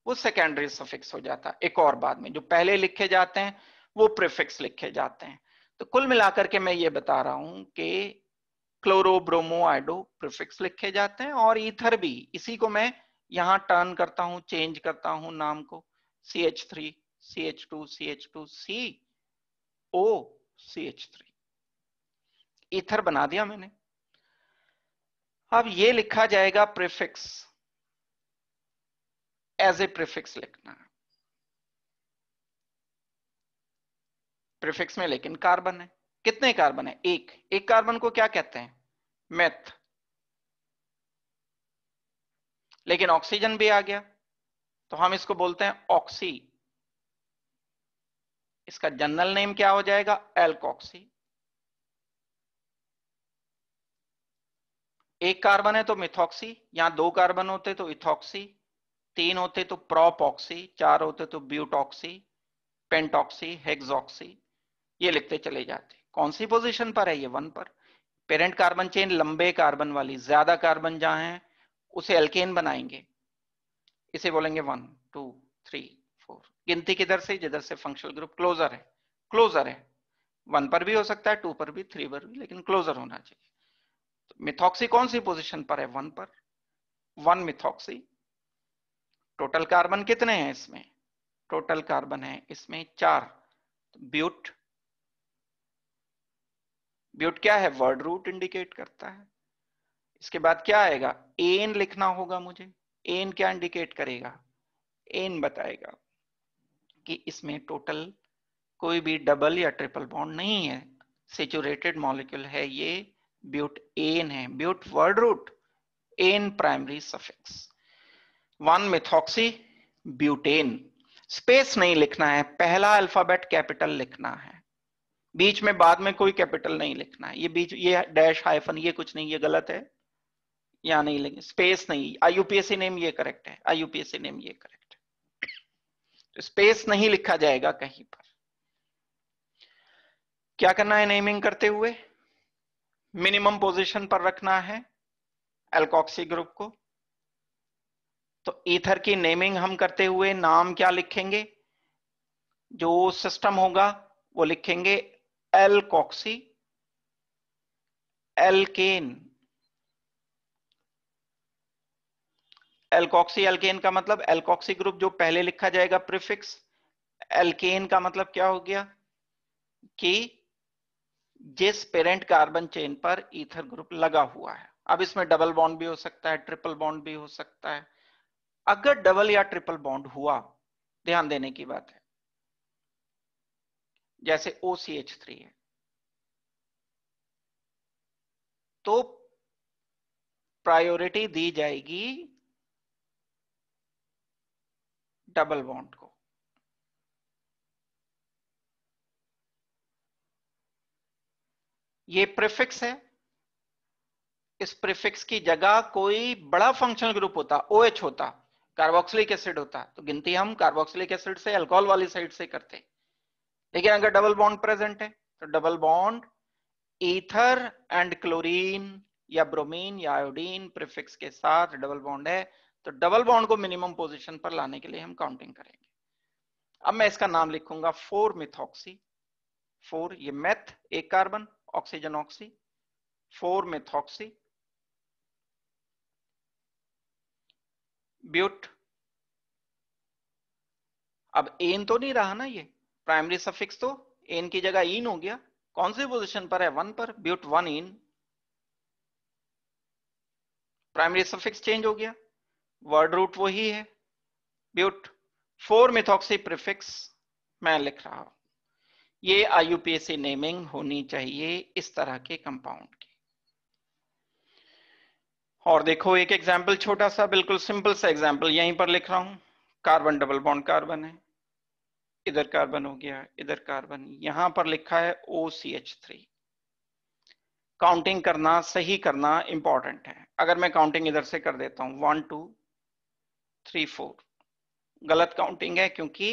वो सेकेंडरी सफिक्स हो जाता एक और बाद में जो पहले लिखे जाते हैं वो प्रिफिक्स लिखे जाते हैं तो कुल मिलाकर के मैं ये बता रहा हूं कि आइडो प्रिफिक्स लिखे जाते हैं और ईथर भी इसी को मैं यहां टर्न करता हूं चेंज करता हूं नाम को C H three C H two C H two C O C H three ether बना दिया मैंने अब ये लिखा जाएगा प्रिफिक्स एज ए प्रिफिक्स लिखना है प्रिफिक्स में लेकिन कार्बन है कितने कार्बन है एक एक कार्बन को क्या कहते हैं मेथ लेकिन ऑक्सीजन भी आ गया तो हम इसको बोलते हैं ऑक्सी इसका जनरल नेम क्या हो जाएगा एल्कोक्सी एक कार्बन है तो मिथॉक्सी यहां दो कार्बन होते तो इथॉक्सी तीन होते तो प्रोपॉक्सी चार होते तो ब्यूटॉक्सी पेंटॉक्सी हेक्सॉक्सी ये लिखते चले जाते कौन सी पोजीशन पर है ये वन पर पेरेंट कार्बन चेन लंबे कार्बन वाली ज्यादा कार्बन जहां है उसे एल्केन बनाएंगे इसे बोलेंगे वन टू थ्री फोर गिनती किधर से जिधर से फंक्शनल ग्रुप क्लोजर है क्लोजर है वन पर भी हो सकता है टू पर भी थ्री पर भी लेकिन क्लोजर होना चाहिए तो मिथॉक्सी कौन सी पोजिशन पर है वन पर वन मिथॉक्सी टोटल कार्बन कितने हैं इसमें टोटल कार्बन है इसमें चार तो ब्यूट ब्यूट क्या है वर्ड रूट इंडिकेट करता है इसके बाद क्या आएगा एन लिखना होगा मुझे एन क्या इंडिकेट करेगा एन बताएगा कि इसमें टोटल कोई भी डबल या ट्रिपल बॉन्ड नहीं है सेचुरेटेड मॉलिक्यूल है ये ब्यूट एन है but word root ene primary suffix one methoxy butane space नहीं लिखना है पहला अल्फाबेट कैपिटल लिखना है बीच में बाद में कोई कैपिटल नहीं लिखना है ये बीच ये डैश हाइफन ये कुछ नहीं ये गलत है या नहीं लेंगे स्पेस नहीं यूपीएससी नेम ये करेक्ट है यूपीएससी नेम ये करेक्ट है तो स्पेस नहीं लिखा जाएगा कहीं पर क्या करना है नेमिंग करते हुए मिनिमम पोजीशन पर रखना है एल्कॉक्सी ग्रुप को तो ईथर की नेमिंग हम करते हुए नाम क्या लिखेंगे जो सिस्टम होगा वो लिखेंगे एलकॉक्सी एल्केन एल्कोक्सी एल्केन का मतलब एल्कोक्सी ग्रुप जो पहले लिखा जाएगा प्रिफिक्स एल्केन का मतलब क्या हो गया कि जिस पेरेंट कार्बन चेन पर ईथर ग्रुप लगा हुआ है अब इसमें डबल बॉन्ड भी हो सकता है ट्रिपल बॉन्ड भी हो सकता है अगर डबल या ट्रिपल बॉन्ड हुआ ध्यान देने की बात है जैसे ओ सी एच थ्री है तो प्रायोरिटी दी जाएगी डबल बॉन्ड को ये प्रीफिक्स है इस प्रीफिक्स की जगह कोई बड़ा फंक्शनल ग्रुप होता ओ OH होता कार्बोक्सिलिक एसिड होता तो गिनती हम कार्बोक्सिलिक एसिड से अल्कोहल वाली साइड से करते लेकिन अगर डबल बॉन्ड प्रेजेंट है तो double bond ether and chlorine या ब्रोमीन या आयोडीन प्रीफिक्स के साथ डबल बॉन्ड है तो डबल बॉन्ड को मिनिमम पोजीशन पर लाने के लिए हम काउंटिंग करेंगे अब मैं इसका नाम लिखूंगा फोर मिथॉक्सी फोर ये मैथ एक carbon oxygen oxy four methoxy but अब एन तो नहीं रहा ना ये प्राइमरी सफिक्स तो एन की जगह इन हो गया कौन सी पोजीशन पर है वन पर but one ene primary suffix change हो गया वर्ड रूट वही है ब्यूट फोर मिथॉक्सी प्रिफिक्स मैं लिख रहा हूं ये आईयूपीएसी नेमिंग होनी चाहिए इस तरह के कंपाउंड की और देखो एक एग्जाम्पल छोटा सा बिल्कुल सिंपल सा एग्जाम्पल यहीं पर लिख रहा हूं कार्बन डबल बॉन्ड कार्बन है इधर कार्बन हो गया इधर कार्बन यहां पर लिखा है O C H three counting करना सही करना इंपॉर्टेंट है अगर मैं काउंटिंग इधर से कर देता हूं वन टू थ्री फोर गलत काउंटिंग है क्योंकि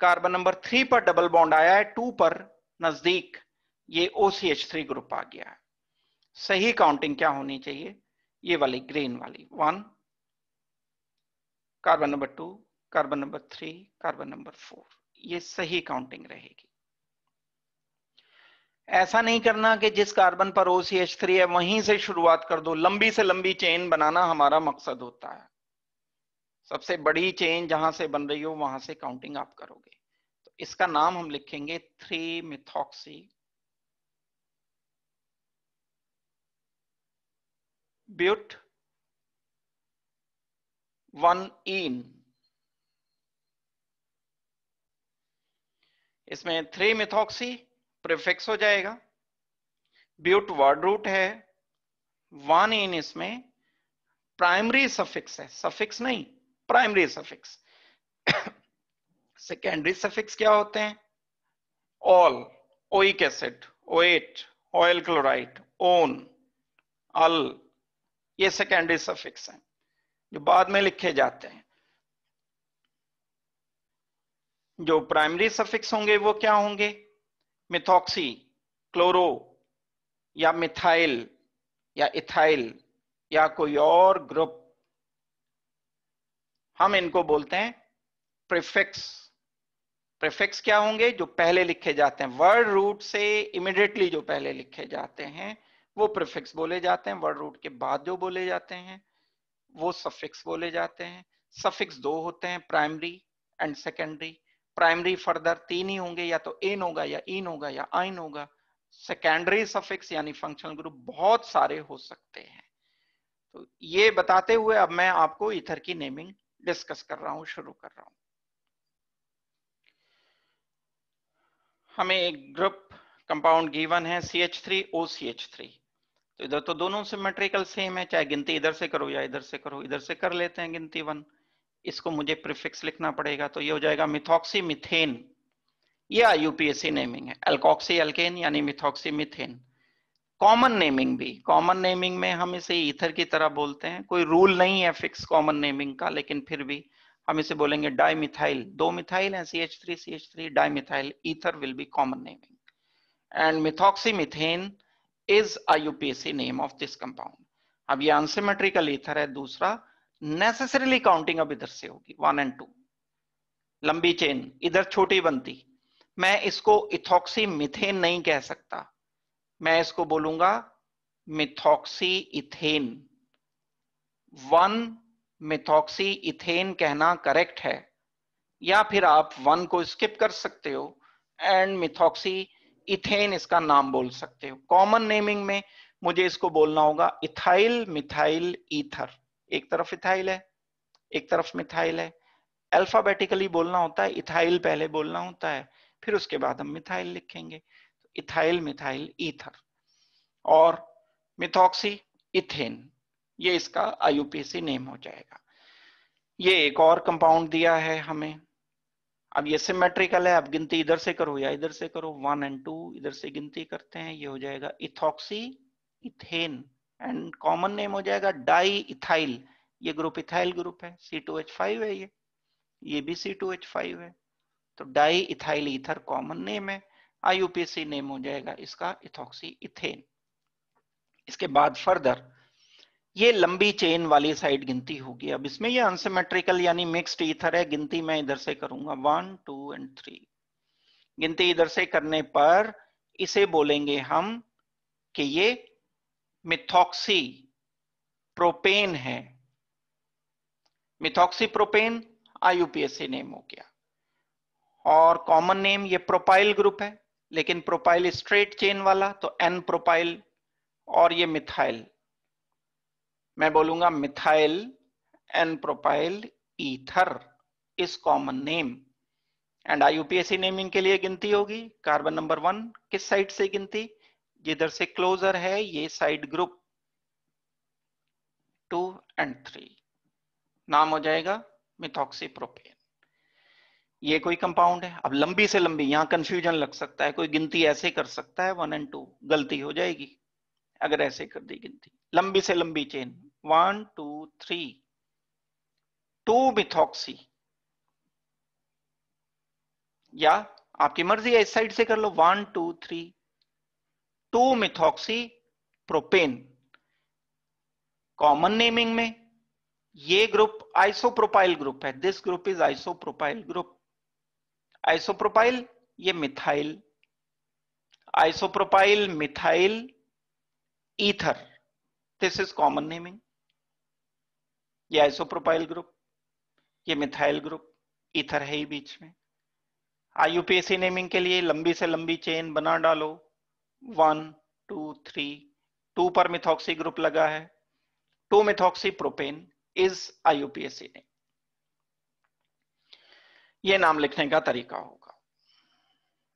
कार्बन नंबर थ्री पर डबल बॉन्ड आया है टू पर नजदीक ये O C H three group आ गया है सही काउंटिंग क्या होनी चाहिए ये वाली ग्रीन वाली one carbon number two carbon number three carbon number four ये सही काउंटिंग रहेगी ऐसा नहीं करना कि जिस कार्बन पर ओ सी एच थ्री है वहीं से शुरुआत कर दो लंबी से लंबी चेन बनाना हमारा मकसद होता है सबसे बड़ी चेन जहां से बन रही हो वहां से काउंटिंग आप करोगे तो इसका नाम हम लिखेंगे three methoxy but one ene इसमें थ्री मिथॉक्सी प्रिफिक्स हो जाएगा ब्यूट वर्ड रूट है वन इन इसमें प्राइमरी सफिक्स है सफिक्स नहीं प्राइमरी सफिक्स सेकेंडरी सफिक्स क्या होते हैं all oic acid oate oyl chloride one al ये सेकेंडरी सफिक्स हैं जो बाद में लिखे जाते हैं जो प्राइमरी सफिक्स होंगे वो क्या होंगे मिथॉक्सी क्लोरो या मिथाइल या इथाइल या कोई और ग्रुप हम इनको बोलते हैं प्रिफिक्स प्रिफिक्स क्या होंगे जो पहले लिखे जाते हैं वर्ड रूट से इमिडिएटली जो पहले लिखे जाते हैं वो प्रिफिक्स बोले जाते हैं वर्ड रूट के बाद जो बोले जाते हैं वो सफिक्स बोले जाते हैं सफिक्स दो होते हैं primary and secondary primary further तीन ही होंगे या तो एन होगा या इन होगा या आइन होगा सेकेंडरी सफिक्स यानी फंक्शनल ग्रुप बहुत सारे हो सकते हैं तो ये बताते हुए अब मैं आपको इथर की नेमिंग डिस्कस कर रहा हूं शुरू कर रहा हूं हमें एक ग्रुप कंपाउंड गिवन है C H three O C H three तो इधर तो दोनों सिमेट्रिकल सेम है चाहे गिनती इधर से करो या इधर से करो इधर से कर लेते हैं गिनती वन इसको मुझे प्रिफिक्स लिखना पड़ेगा तो ये हो जाएगा मिथॉक्सी मिथेन या यूपीएससी नेमिंग है एल्कोक्सी एल्केन यानी मिथॉक्सी मिथेन कॉमन नेमिंग भी कॉमन नेमिंग में हम इसे ईथर की तरह बोलते हैं कोई रूल नहीं है फिक्स कॉमन नेमिंग का लेकिन फिर भी हम इसे बोलेंगे डाइमिथाइल दो मिथाइल है C H three C H three dimethyl ether will be common naming and methoxy methane is IUPAC name of this compound अब ये अनसिमेट्रिकल ईथर है दूसरा नेसेसरीली काउंटिंग अब इधर से होगी वन एंड टू लंबी चेन इधर छोटी बनती मैं इसको इथॉक्सी मिथेन नहीं कह सकता मैं इसको बोलूंगा methoxy ethane one methoxy ethane कहना करेक्ट है या फिर आप वन को स्किप कर सकते हो एंड मिथॉक्सी इथेन इसका नाम बोल सकते हो कॉमन नेमिंग में मुझे इसको बोलना होगा इथाइल मिथाइल ईथर एक तरफ इथाइल है एक तरफ मिथाइल है अल्फाबेटिकली बोलना होता है इथाइल पहले बोलना होता है फिर उसके बाद हम मिथाइल लिखेंगे इथाइल मिथाइल ईथर और मिथॉक्सी इथेन ये इसका आई नेम हो जाएगा ये एक और कंपाउंड दिया है हमें अब ये सिमेट्रिकल है अब गिनती इधर से करो या इधर से करो वन एंड टू इधर से गिनती करते हैं ये हो जाएगा ethoxy ethane and common name हो जाएगा डाई इथाइल ये ग्रुप इथाइल ग्रुप है सी टू एच फाइव है ये ये भी सी टू एच फाइव है तो di ethyl ether common name है आईयूपीसी नेम हो जाएगा इसका इथॉक्सी इथेन इसके बाद फर्दर ये लंबी चेन वाली साइड गिनती होगी अब इसमें ये अनसिमेट्रिकल यानी मिक्स्ड ईथर है गिनती मैं इधर से करूंगा वन टू एंड थ्री गिनती इधर से करने पर इसे बोलेंगे हम कि ये मिथॉक्सी प्रोपेन है मिथॉक्सी प्रोपेन आईयूपीएससी नेम हो गया और कॉमन नेम ये प्रोपाइल ग्रुप है लेकिन प्रोपाइल स्ट्रेट चेन वाला तो एन प्रोपाइल और ये मिथाइल मैं बोलूंगा मिथाइल एन प्रोपाइल ईथर इस common name and IUPAC naming के लिए गिनती होगी कार्बन नंबर वन किस साइड से गिनती जिधर से क्लोजर है ये side group two and three नाम हो जाएगा मिथॉक्सी प्रोपेन ये कोई कंपाउंड है अब लंबी से लंबी यहाँ कंफ्यूजन लग सकता है कोई गिनती ऐसे कर सकता है वन एंड टू गलती हो जाएगी अगर ऐसे कर दी गिनती लंबी से लंबी chain one two three two methoxy या आपकी मर्जी है इस साइड से कर लो one two three two methoxy propane common naming में ये ग्रुप आइसोप्रोपाइल ग्रुप है this group is isopropyl group isopropyl ये methyl isopropyl methyl ether this is common naming ये आइसोप्रोपाइल ग्रुप ये मिथाइल ग्रुप ईथर है ही बीच में आईयूपीएसी नेमिंग के लिए लंबी से लंबी चेन बना डालो वन टू थ्री टू पर मिथॉक्सी ग्रुप लगा है two methoxy propane is IUPAC name ये नाम लिखने का तरीका होगा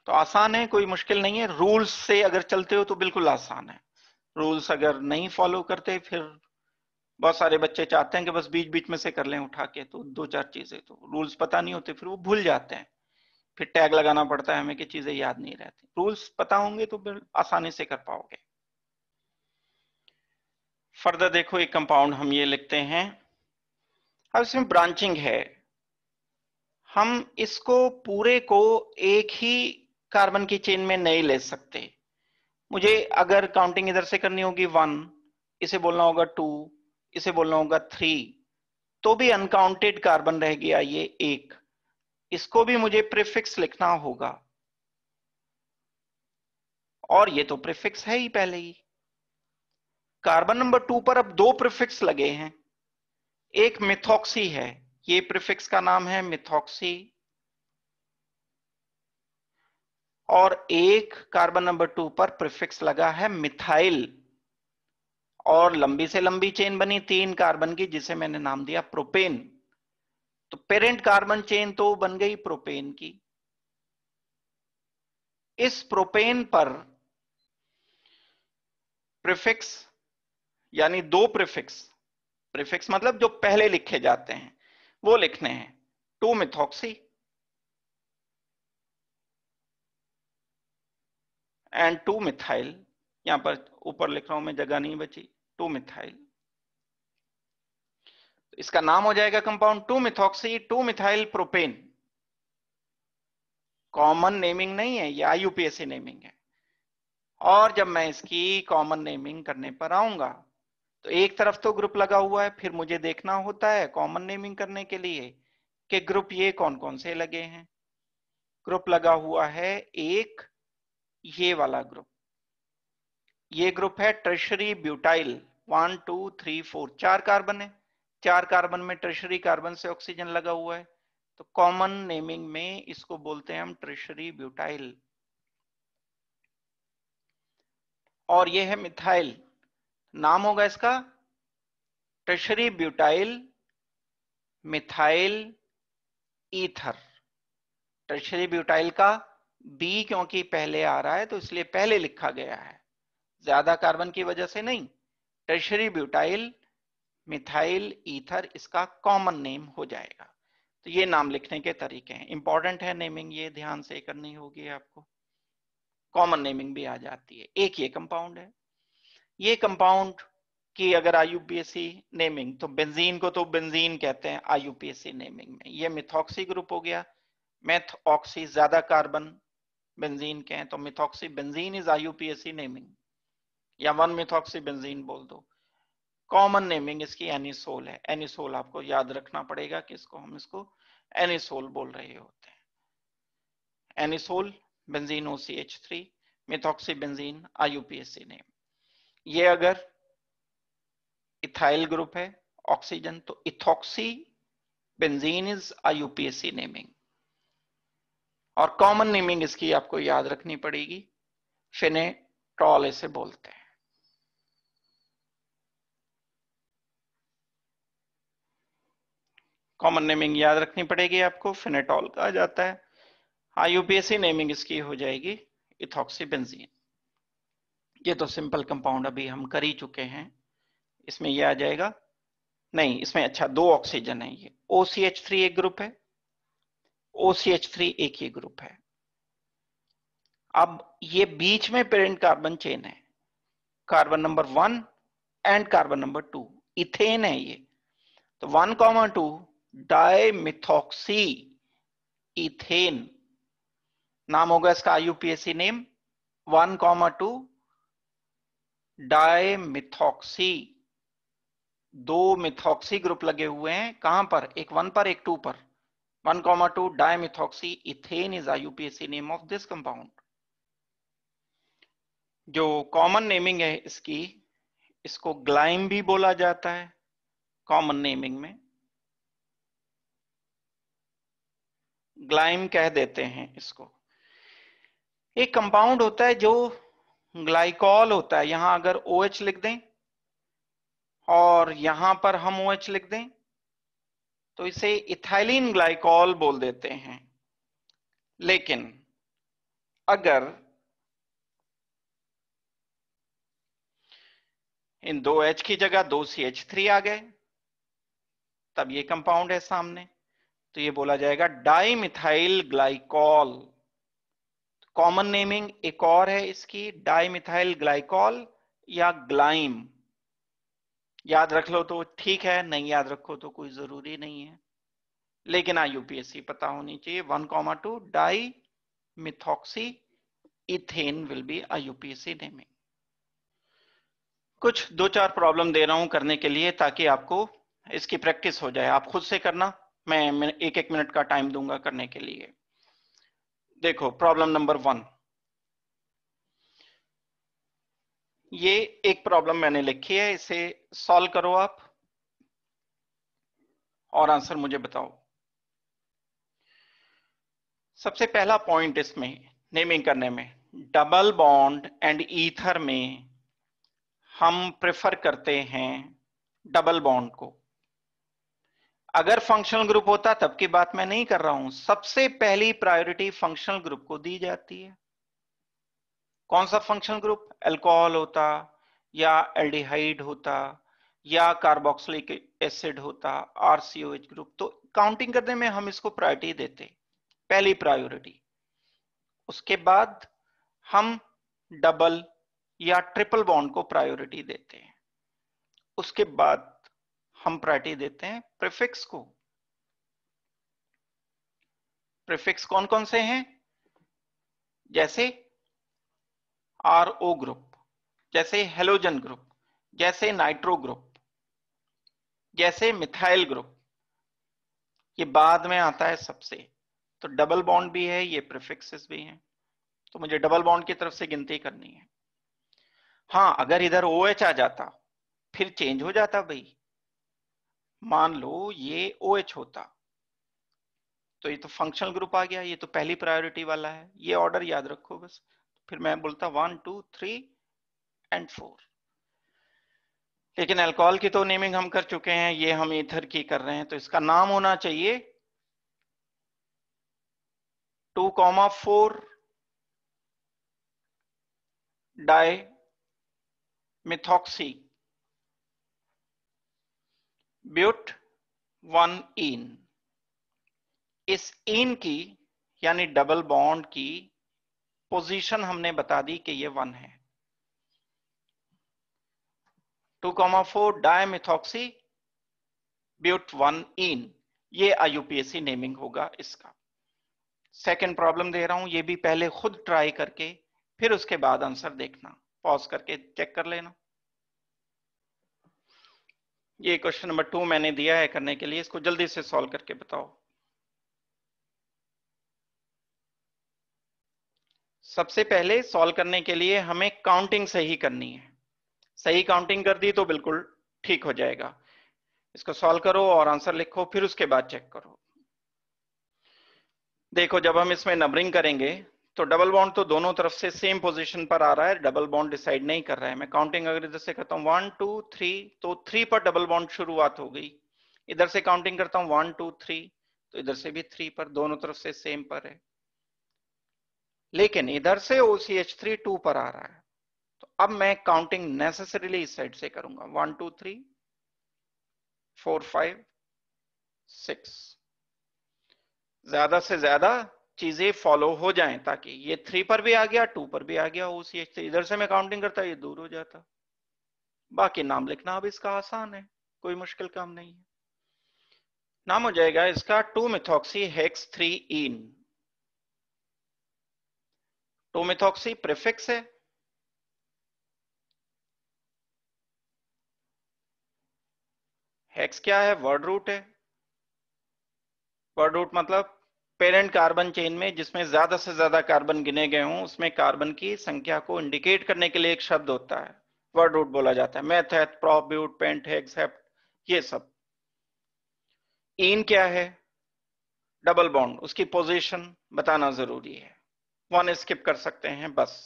तो आसान है कोई मुश्किल नहीं है रूल्स से अगर चलते हो तो बिल्कुल आसान है रूल्स अगर नहीं फॉलो करते फिर बहुत सारे बच्चे चाहते हैं कि बस बीच बीच में से कर लें उठा के तो दो चार चीजें तो रूल्स पता नहीं होते फिर वो भूल जाते हैं फिर टैग लगाना पड़ता है हमें कि चीजें याद नहीं रहती रूल्स पता होंगे तो आसानी से कर पाओगे फर्दर देखो एक कंपाउंड हम ये लिखते हैं अब इसमें ब्रांचिंग है हम इसको पूरे को एक ही कार्बन की चेन में नहीं ले सकते मुझे अगर काउंटिंग इधर से करनी होगी वन इसे बोलना होगा टू इसे बोलना होगा थ्री तो भी अनकाउंटेड कार्बन रह गया ये एक इसको भी मुझे प्रिफिक्स लिखना होगा और ये तो प्रिफिक्स है ही पहले ही कार्बन नंबर टू पर अब दो प्रिफिक्स लगे हैं एक मिथॉक्सी है ये प्रिफिक्स का नाम है मिथॉक्सी और एक कार्बन नंबर टू पर प्रिफिक्स लगा है मिथाइल और लंबी से लंबी चेन बनी तीन कार्बन की जिसे मैंने नाम दिया प्रोपेन तो पेरेंट कार्बन चेन तो बन गई प्रोपेन की इस प्रोपेन पर प्रिफिक्स यानी दो प्रिफिक्स प्रिफिक्स मतलब जो पहले लिखे जाते हैं वो लिखने हैं two methoxy and two methyl यहां पर ऊपर लिख रहा हूं मैं जगह नहीं बची टू मिथाइल इसका नाम हो जाएगा compound two methoxy two methyl propane common naming नहीं है या यूपीएससी नेमिंग है और जब मैं इसकी कॉमन नेमिंग करने पर आऊंगा तो एक तरफ तो ग्रुप लगा हुआ है फिर मुझे देखना होता है कॉमन नेमिंग करने के लिए कि ग्रुप ये कौन कौन से लगे हैं ग्रुप लगा हुआ है एक ये वाला ग्रुप ये ग्रुप है tertiary butyl one two three four चार कार्बन है चार कार्बन में ट्रेशरी कार्बन से ऑक्सीजन लगा हुआ है तो कॉमन नेमिंग में इसको बोलते हैं हम ट्रेशरी ब्यूटाइल और ये है मिथाइल नाम होगा इसका tertiary butyl methyl ether tertiary butyl का बी क्योंकि पहले आ रहा है तो इसलिए पहले लिखा गया है ज्यादा कार्बन की वजह से नहीं टर्शरी ब्यूटाइल मिथाइल ईथर इसका कॉमन नेम हो जाएगा तो ये नाम लिखने के तरीके हैं इंपॉर्टेंट है नेमिंग ये ध्यान से करनी होगी आपको कॉमन नेमिंग भी आ जाती है एक ये कंपाउंड है ये कंपाउंड की अगर आईयूपीएसी नेमिंग तो बेंजीन को तो बेंजीन कहते हैं आईयूपीएसी नेमिंग में ये मिथॉक्सी ग्रुप हो गया मैथ ऑक्सी ज्यादा कार्बन बेंजीन के हैं तो methoxy benzene is IUPAC naming या वन मिथॉक्सी बेंजीन बोल दो कॉमन नेमिंग इसकी एनिसोल है एनिसोल आपको याद रखना पड़ेगा कि इसको हम इसको एनिसोल बोल रहे होते हैं anisole benzene O C H three methoxy benzene IUPAC name ये अगर इथाइल ग्रुप है ऑक्सीजन तो ethoxy benzene is IUPAC naming और कॉमन नेमिंग इसकी आपको याद रखनी पड़ेगी ट्रॉल इसे बोलते हैं कॉमन नेमिंग याद रखनी पड़ेगी आपको फिनेटॉल कहा जाता है यूपीएससी हाँ, नेमिंग इसकी हो जाएगी इथॉक्सी बेंजीन ये तो सिंपल कंपाउंड अभी हम कर ही चुके हैं इसमें ये आ जाएगा नहीं इसमें अच्छा दो ऑक्सीजन है ये ओ सी एच थ्री एक ग्रुप है ओ सी एच थ्री एक ही ग्रुप है अब ये बीच में पेरेंट कार्बन चेन है carbon number one and carbon number two ethane है ये तो one comma two dimethoxy ethane नाम होगा इसका IUPAC name one comma two dimethoxy दो मिथॉक्सी ग्रुप लगे हुए हैं कहां पर एक वन पर एक टू पर one comma two dimethoxy ethane is IUPAC name of this compound जो कॉमन नेमिंग है इसकी इसको ग्लाइम भी बोला जाता है कॉमन नेमिंग में ग्लाइम कह देते हैं इसको एक कंपाउंड होता है जो ग्लाइकॉल होता है यहां अगर ओ OH लिख दें और यहां पर हम ओ OH लिख दें तो इसे इथाइलिन ग्लाइकॉल बोल देते हैं लेकिन अगर इन दो एच की जगह दो सी एच थ्री आ गए तब ये कंपाउंड है सामने तो ये बोला जाएगा di methyl glycol common naming एक और है इसकी डाइमिथाइल ग्लाइकॉल या ग्लाइम याद रख लो तो ठीक है नहीं याद रखो तो कोई जरूरी नहीं है लेकिन आ हाँ, यूपीएससी पता होनी चाहिए one comma two di methoxy ethane will be a IUPAC naming कुछ दो चार प्रॉब्लम दे रहा हूं करने के लिए ताकि आपको इसकी प्रैक्टिस हो जाए आप खुद से करना मैं एक एक मिनट का टाइम दूंगा करने के लिए देखो प्रॉब्लम नंबर वन ये एक प्रॉब्लम मैंने लिखी है इसे सॉल्व करो आप और आंसर मुझे बताओ सबसे पहला पॉइंट इसमें नेमिंग करने में डबल बॉन्ड एंड ईथर में हम प्रेफर करते हैं डबल बॉन्ड को अगर फंक्शनल ग्रुप होता तब की बात मैं नहीं कर रहा हूं सबसे पहली प्रायोरिटी फंक्शनल ग्रुप को दी जाती है कौन सा फंक्शनल ग्रुप अल्कोहल होता या एल्डिहाइड होता या कार्बोक्सिलिक एसिड होता आरसीओएच ग्रुप तो काउंटिंग करने में हम इसको प्रायोरिटी देते पहली प्रायोरिटी उसके बाद हम डबल या ट्रिपल बॉन्ड को प्रायोरिटी देते हैं उसके बाद हम प्रायरिटी देते हैं प्रिफिक्स को प्रिफिक्स कौन कौन से हैं जैसे आर ओ ग्रुप जैसे हेलोजन ग्रुप जैसे नाइट्रो ग्रुप जैसे मिथाइल ग्रुप ये बाद में आता है सबसे तो डबल बॉन्ड भी है ये प्रिफिक्सेस भी हैं तो मुझे डबल बॉन्ड की तरफ से गिनती करनी है हाँ अगर इधर ओ OH आ जाता फिर चेंज हो जाता भाई मान लो ये ओ OH होता तो ये तो फंक्शनल ग्रुप आ गया ये तो पहली प्रायोरिटी वाला है ये ऑर्डर याद रखो बस फिर मैं बोलता one two three and four लेकिन अल्कोहल की तो नेमिंग हम कर चुके हैं ये हम इधर की कर रहे हैं तो इसका नाम होना चाहिए two comma four di methoxy but one ene इस इन की यानी डबल बॉन्ड की पोजीशन हमने बता दी कि ये वन है two comma four dimethoxy but one ene ये आईयूपीएससी नेमिंग होगा इसका सेकेंड प्रॉब्लम दे रहा हूं ये भी पहले खुद ट्राई करके फिर उसके बाद आंसर देखना पॉज करके चेक कर लेना ये क्वेश्चन नंबर टू मैंने दिया है करने के लिए इसको जल्दी से सॉल्व करके बताओ सबसे पहले सॉल्व करने के लिए हमें काउंटिंग सही करनी है सही काउंटिंग कर दी तो बिल्कुल ठीक हो जाएगा इसको सॉल्व करो और आंसर लिखो फिर उसके बाद चेक करो देखो जब हम इसमें नंबरिंग करेंगे तो डबल बॉन्ड तो दोनों तरफ से सेम पोजीशन पर आ रहा है डबल बॉन्ड डिसाइड नहीं कर रहा है मैं काउंटिंग अगर इधर से करता हूँ वन टू थ्री तो थ्री पर डबल बॉन्ड शुरुआत हो गई इधर से काउंटिंग करता हूँ वन टू थ्री तो इधर से भी थ्री पर दोनों तरफ से सेम पर है लेकिन इधर से O C H three two पर आ रहा है तो अब मैं काउंटिंग नेसेसरीली इस साइड से करूंगा one two three four five six ज्यादा से ज्यादा चीजें फॉलो हो जाएं ताकि ये थ्री पर भी आ गया टू पर भी आ गया ओ सी से इधर से मैं काउंटिंग करता ये दूर हो जाता बाकी नाम लिखना अब इसका आसान है कोई मुश्किल काम नहीं है नाम हो जाएगा इसका two methoxy hex three ene two methoxy prefix है हेक्स क्या है वर्ड रूट है वर्ड रूट मतलब पेरेंट कार्बन चेन में जिसमें ज्यादा से ज्यादा कार्बन गिने गए हों उसमें कार्बन की संख्या को इंडिकेट करने के लिए एक शब्द होता है वर्ड रूट बोला जाता है meth eth prop but pent except ये सब इन क्या है डबल बॉन्ड उसकी पोजीशन बताना जरूरी है वन स्किप कर सकते हैं बस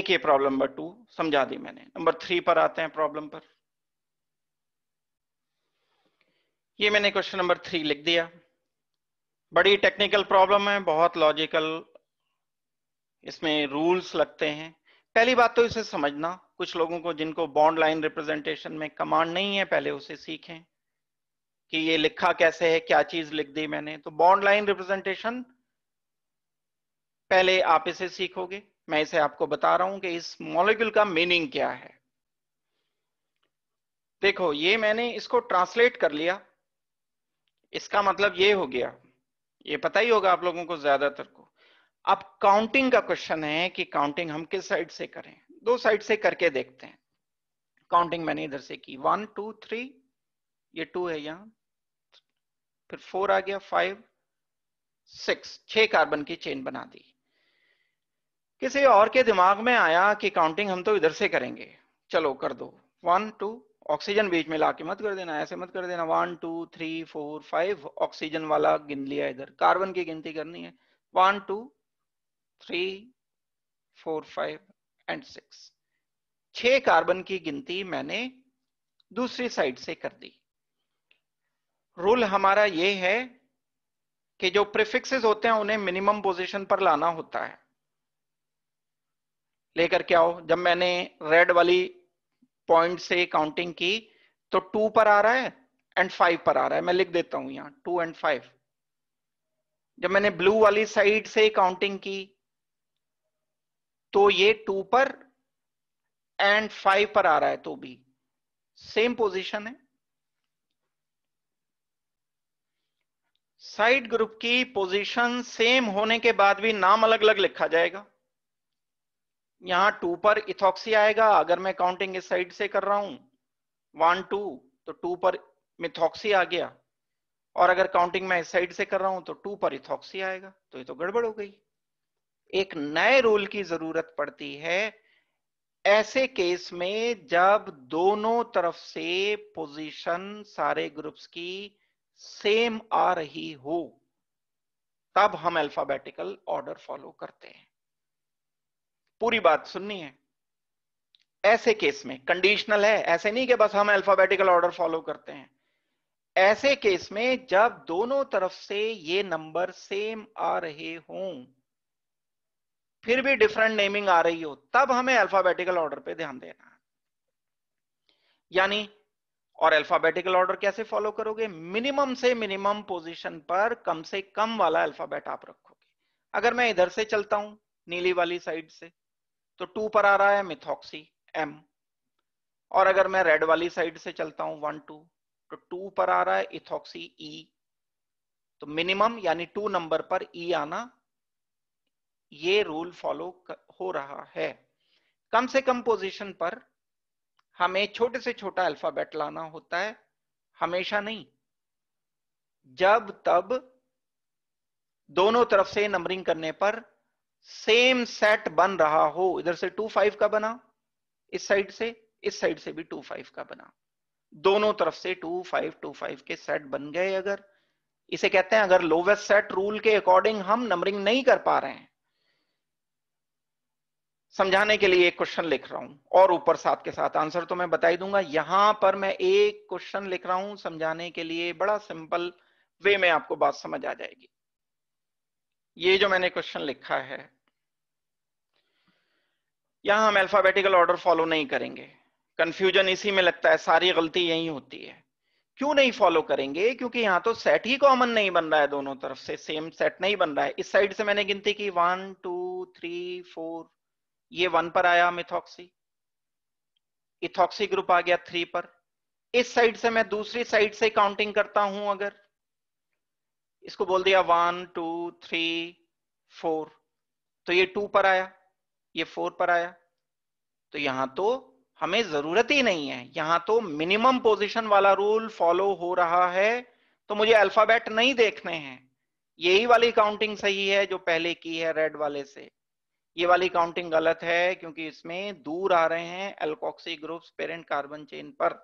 एक ही प्रॉब्लम नंबर टू समझा दी मैंने नंबर थ्री पर आते हैं प्रॉब्लम पर ये मैंने क्वेश्चन नंबर थ्री लिख दिया बड़ी टेक्निकल प्रॉब्लम है बहुत लॉजिकल इसमें रूल्स लगते हैं पहली बात तो इसे समझना कुछ लोगों को जिनको बॉन्ड लाइन रिप्रेजेंटेशन में कमांड नहीं है पहले उसे सीखें कि ये लिखा कैसे है क्या चीज लिख दी मैंने तो बॉन्ड लाइन रिप्रेजेंटेशन पहले आप इसे सीखोगे मैं इसे आपको बता रहा हूं कि इस मॉलिक्यूल का मीनिंग क्या है देखो ये मैंने इसको ट्रांसलेट कर लिया इसका मतलब ये हो गया ये पता ही होगा आप लोगों को ज्यादातर को अब काउंटिंग का क्वेश्चन है कि काउंटिंग हम किस साइड से करें दो साइड से करके देखते हैं काउंटिंग मैंने इधर से की वन टू थ्री ये टू है यहाँ फिर फोर आ गया फाइव सिक्स छह कार्बन की चेन बना दी किसी और के दिमाग में आया कि काउंटिंग हम तो इधर से करेंगे चलो कर दो वन टू ऑक्सीजन बीच में लाके मत कर देना ऐसे मत कर देना one two three four five oxygen वाला गिन लिया इधर कार्बन की गिनती करनी है one two three four five and six छह कार्बन की गिनती मैंने दूसरी साइड से कर दी रूल हमारा ये है कि जो प्रिफिक्सेस होते हैं उन्हें मिनिमम पोजीशन पर लाना होता है लेकर के आओ जब मैंने रेड वाली पॉइंट से काउंटिंग की तो टू पर आ रहा है एंड फाइव पर आ रहा है मैं लिख देता हूं यहां टू एंड फाइव जब मैंने ब्लू वाली साइड से काउंटिंग की तो ये टू पर एंड फाइव पर आ रहा है तो भी सेम पोजीशन है साइड ग्रुप की पोजीशन सेम होने के बाद भी नाम अलग अलग लिखा जाएगा यहां टू पर इथॉक्सी आएगा अगर मैं काउंटिंग इस साइड से कर रहा हूं वन टू तो टू पर मिथॉक्सी आ गया और अगर काउंटिंग मैं इस साइड से कर रहा हूं तो टू पर इथॉक्सी आएगा तो ये तो गड़बड़ हो गई एक नए रूल की जरूरत पड़ती है ऐसे केस में जब दोनों तरफ से पोजीशन सारे ग्रुप्स की सेम आ रही हो तब हम अल्फाबेटिकल ऑर्डर फॉलो करते हैं पूरी बात सुननी है ऐसे केस में कंडीशनल है ऐसे नहीं कि बस हम अल्फाबेटिकल ऑर्डर फॉलो करते हैं ऐसे केस में जब दोनों तरफ से ये नंबर सेम आ रहे हों फिर भी डिफरेंट नेमिंग आ रही हो तब हमें अल्फाबेटिकल ऑर्डर पे ध्यान देना है यानी और अल्फाबेटिकल ऑर्डर कैसे फॉलो करोगे मिनिमम से मिनिमम पोजीशन पर कम से कम वाला अल्फाबेट आप रखोगे अगर मैं इधर से चलता हूं नीली वाली साइड से तो टू पर आ रहा है मिथॉक्सी एम और अगर मैं रेड वाली साइड से चलता हूं वन टू तो टू पर आ रहा है इथॉक्सी ई e। तो मिनिमम यानी टू नंबर पर ई e आना ये रूल फॉलो हो रहा है कम से कम पोजीशन पर हमें छोटे से छोटा अल्फाबेट लाना होता है हमेशा नहीं जब तब दोनों तरफ से नंबरिंग करने पर सेम सेट बन रहा हो इधर से टू फाइव का बना इस साइड से इस साइड से भी टू फाइव का बना दोनों तरफ से टू फाइव टू फाइव के सेट बन गए अगर इसे कहते हैं अगर लोवेस्ट सेट रूल के अकॉर्डिंग हम नंबरिंग नहीं कर पा रहे हैं समझाने के लिए एक क्वेश्चन लिख रहा हूं और ऊपर साथ के साथ आंसर तो मैं बताई दूंगा यहां पर मैं एक क्वेश्चन लिख रहा हूं समझाने के लिए बड़ा सिंपल वे में आपको बात समझ आ जाएगी ये जो मैंने क्वेश्चन लिखा है यहां हम अल्फाबेटिकल ऑर्डर फॉलो नहीं करेंगे कंफ्यूजन इसी में लगता है सारी गलती यही होती है क्यों नहीं फॉलो करेंगे क्योंकि यहां तो सेट ही कॉमन नहीं बन रहा है दोनों तरफ से सेम सेट नहीं बन रहा है इस साइड से मैंने गिनती की वन टू थ्री फोर ये वन पर आया मिथॉक्सी इथॉक्सी ग्रुप आ गया थ्री पर इस साइड से मैं दूसरी साइड से काउंटिंग करता हूं अगर इसको बोल दिया वन टू थ्री फोर तो ये टू पर आया ये फोर पर आया तो यहां तो हमें जरूरत ही नहीं है यहां तो मिनिमम पोजिशन वाला रूल फॉलो हो रहा है तो मुझे अल्फाबेट नहीं देखने हैं यही वाली काउंटिंग सही है जो पहले की है रेड वाले से ये वाली काउंटिंग गलत है क्योंकि इसमें दूर आ रहे हैं alkoxy groups parent carbon chain पर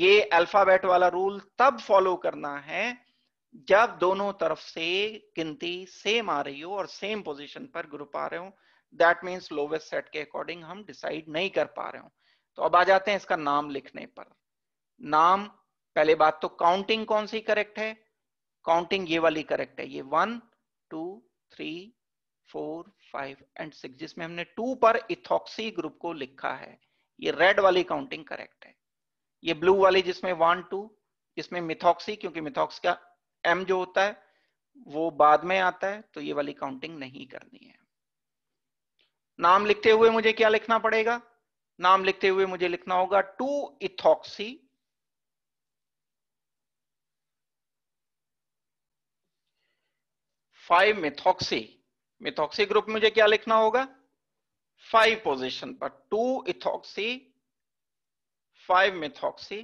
ये अल्फाबेट वाला रूल तब फॉलो करना है जब दोनों तरफ से गिनती सेम आ रही हो और सेम पोजीशन पर ग्रुप आ रहे हो दैट मीन्स लोवेस्ट सेट के अकॉर्डिंग हम डिसाइड नहीं कर पा रहे हो तो अब आ जाते हैं इसका नाम लिखने पर नाम पहले बात तो काउंटिंग कौन सी करेक्ट है काउंटिंग ये वाली करेक्ट है ये one two three four five and six जिसमें हमने टू पर इथॉक्सी ग्रुप को लिखा है ये रेड वाली काउंटिंग करेक्ट है ये ब्लू वाली जिसमें वन टू जिसमें मिथॉक्सी क्योंकि मिथॉक्स का एम जो होता है वो बाद में आता है तो ये वाली काउंटिंग नहीं करनी है नाम लिखते हुए मुझे क्या लिखना पड़ेगा नाम लिखते हुए मुझे लिखना होगा two ethoxy five methoxy methoxy group मुझे क्या लिखना होगा फाइव पोजीशन पर टू इथॉक्सी फाइव मिथॉक्सी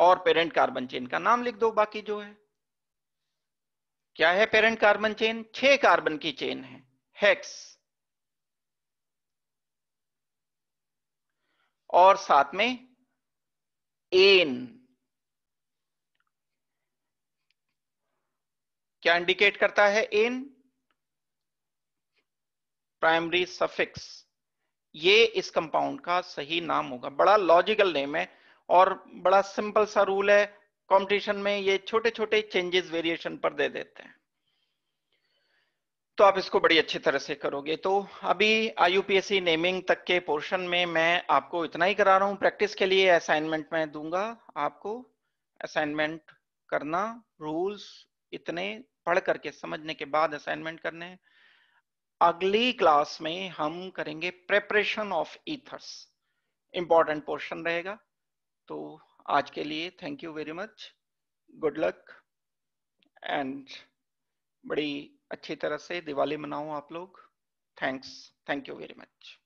और पेरेंट कार्बन चेन का नाम लिख दो बाकी जो है क्या है पेरेंट कार्बन चेन छह कार्बन की चेन है हेक्स और साथ में एन क्या इंडिकेट करता है एन प्राइमरी सफिक्स ये इस कंपाउंड का सही नाम होगा बड़ा लॉजिकल नेम है और बड़ा सिंपल सा रूल है कंपटीशन में ये छोटे छोटे चेंजेस वेरिएशन पर दे देते हैं तो आप इसको बड़ी अच्छी तरह से करोगे तो अभी आईयूपीएससी नेमिंग तक के पोर्शन में मैं आपको इतना ही करा रहा हूं प्रैक्टिस के लिए असाइनमेंट में दूंगा आपको असाइनमेंट करना रूल्स इतने पढ़ करके समझने के बाद असाइनमेंट करने अगली क्लास में हम करेंगे preparation of ethers important portion रहेगा तो आज के लिए thank you very much good luck and बड़ी अच्छी तरह से दिवाली मनाओ आप लोग thanks thank you very much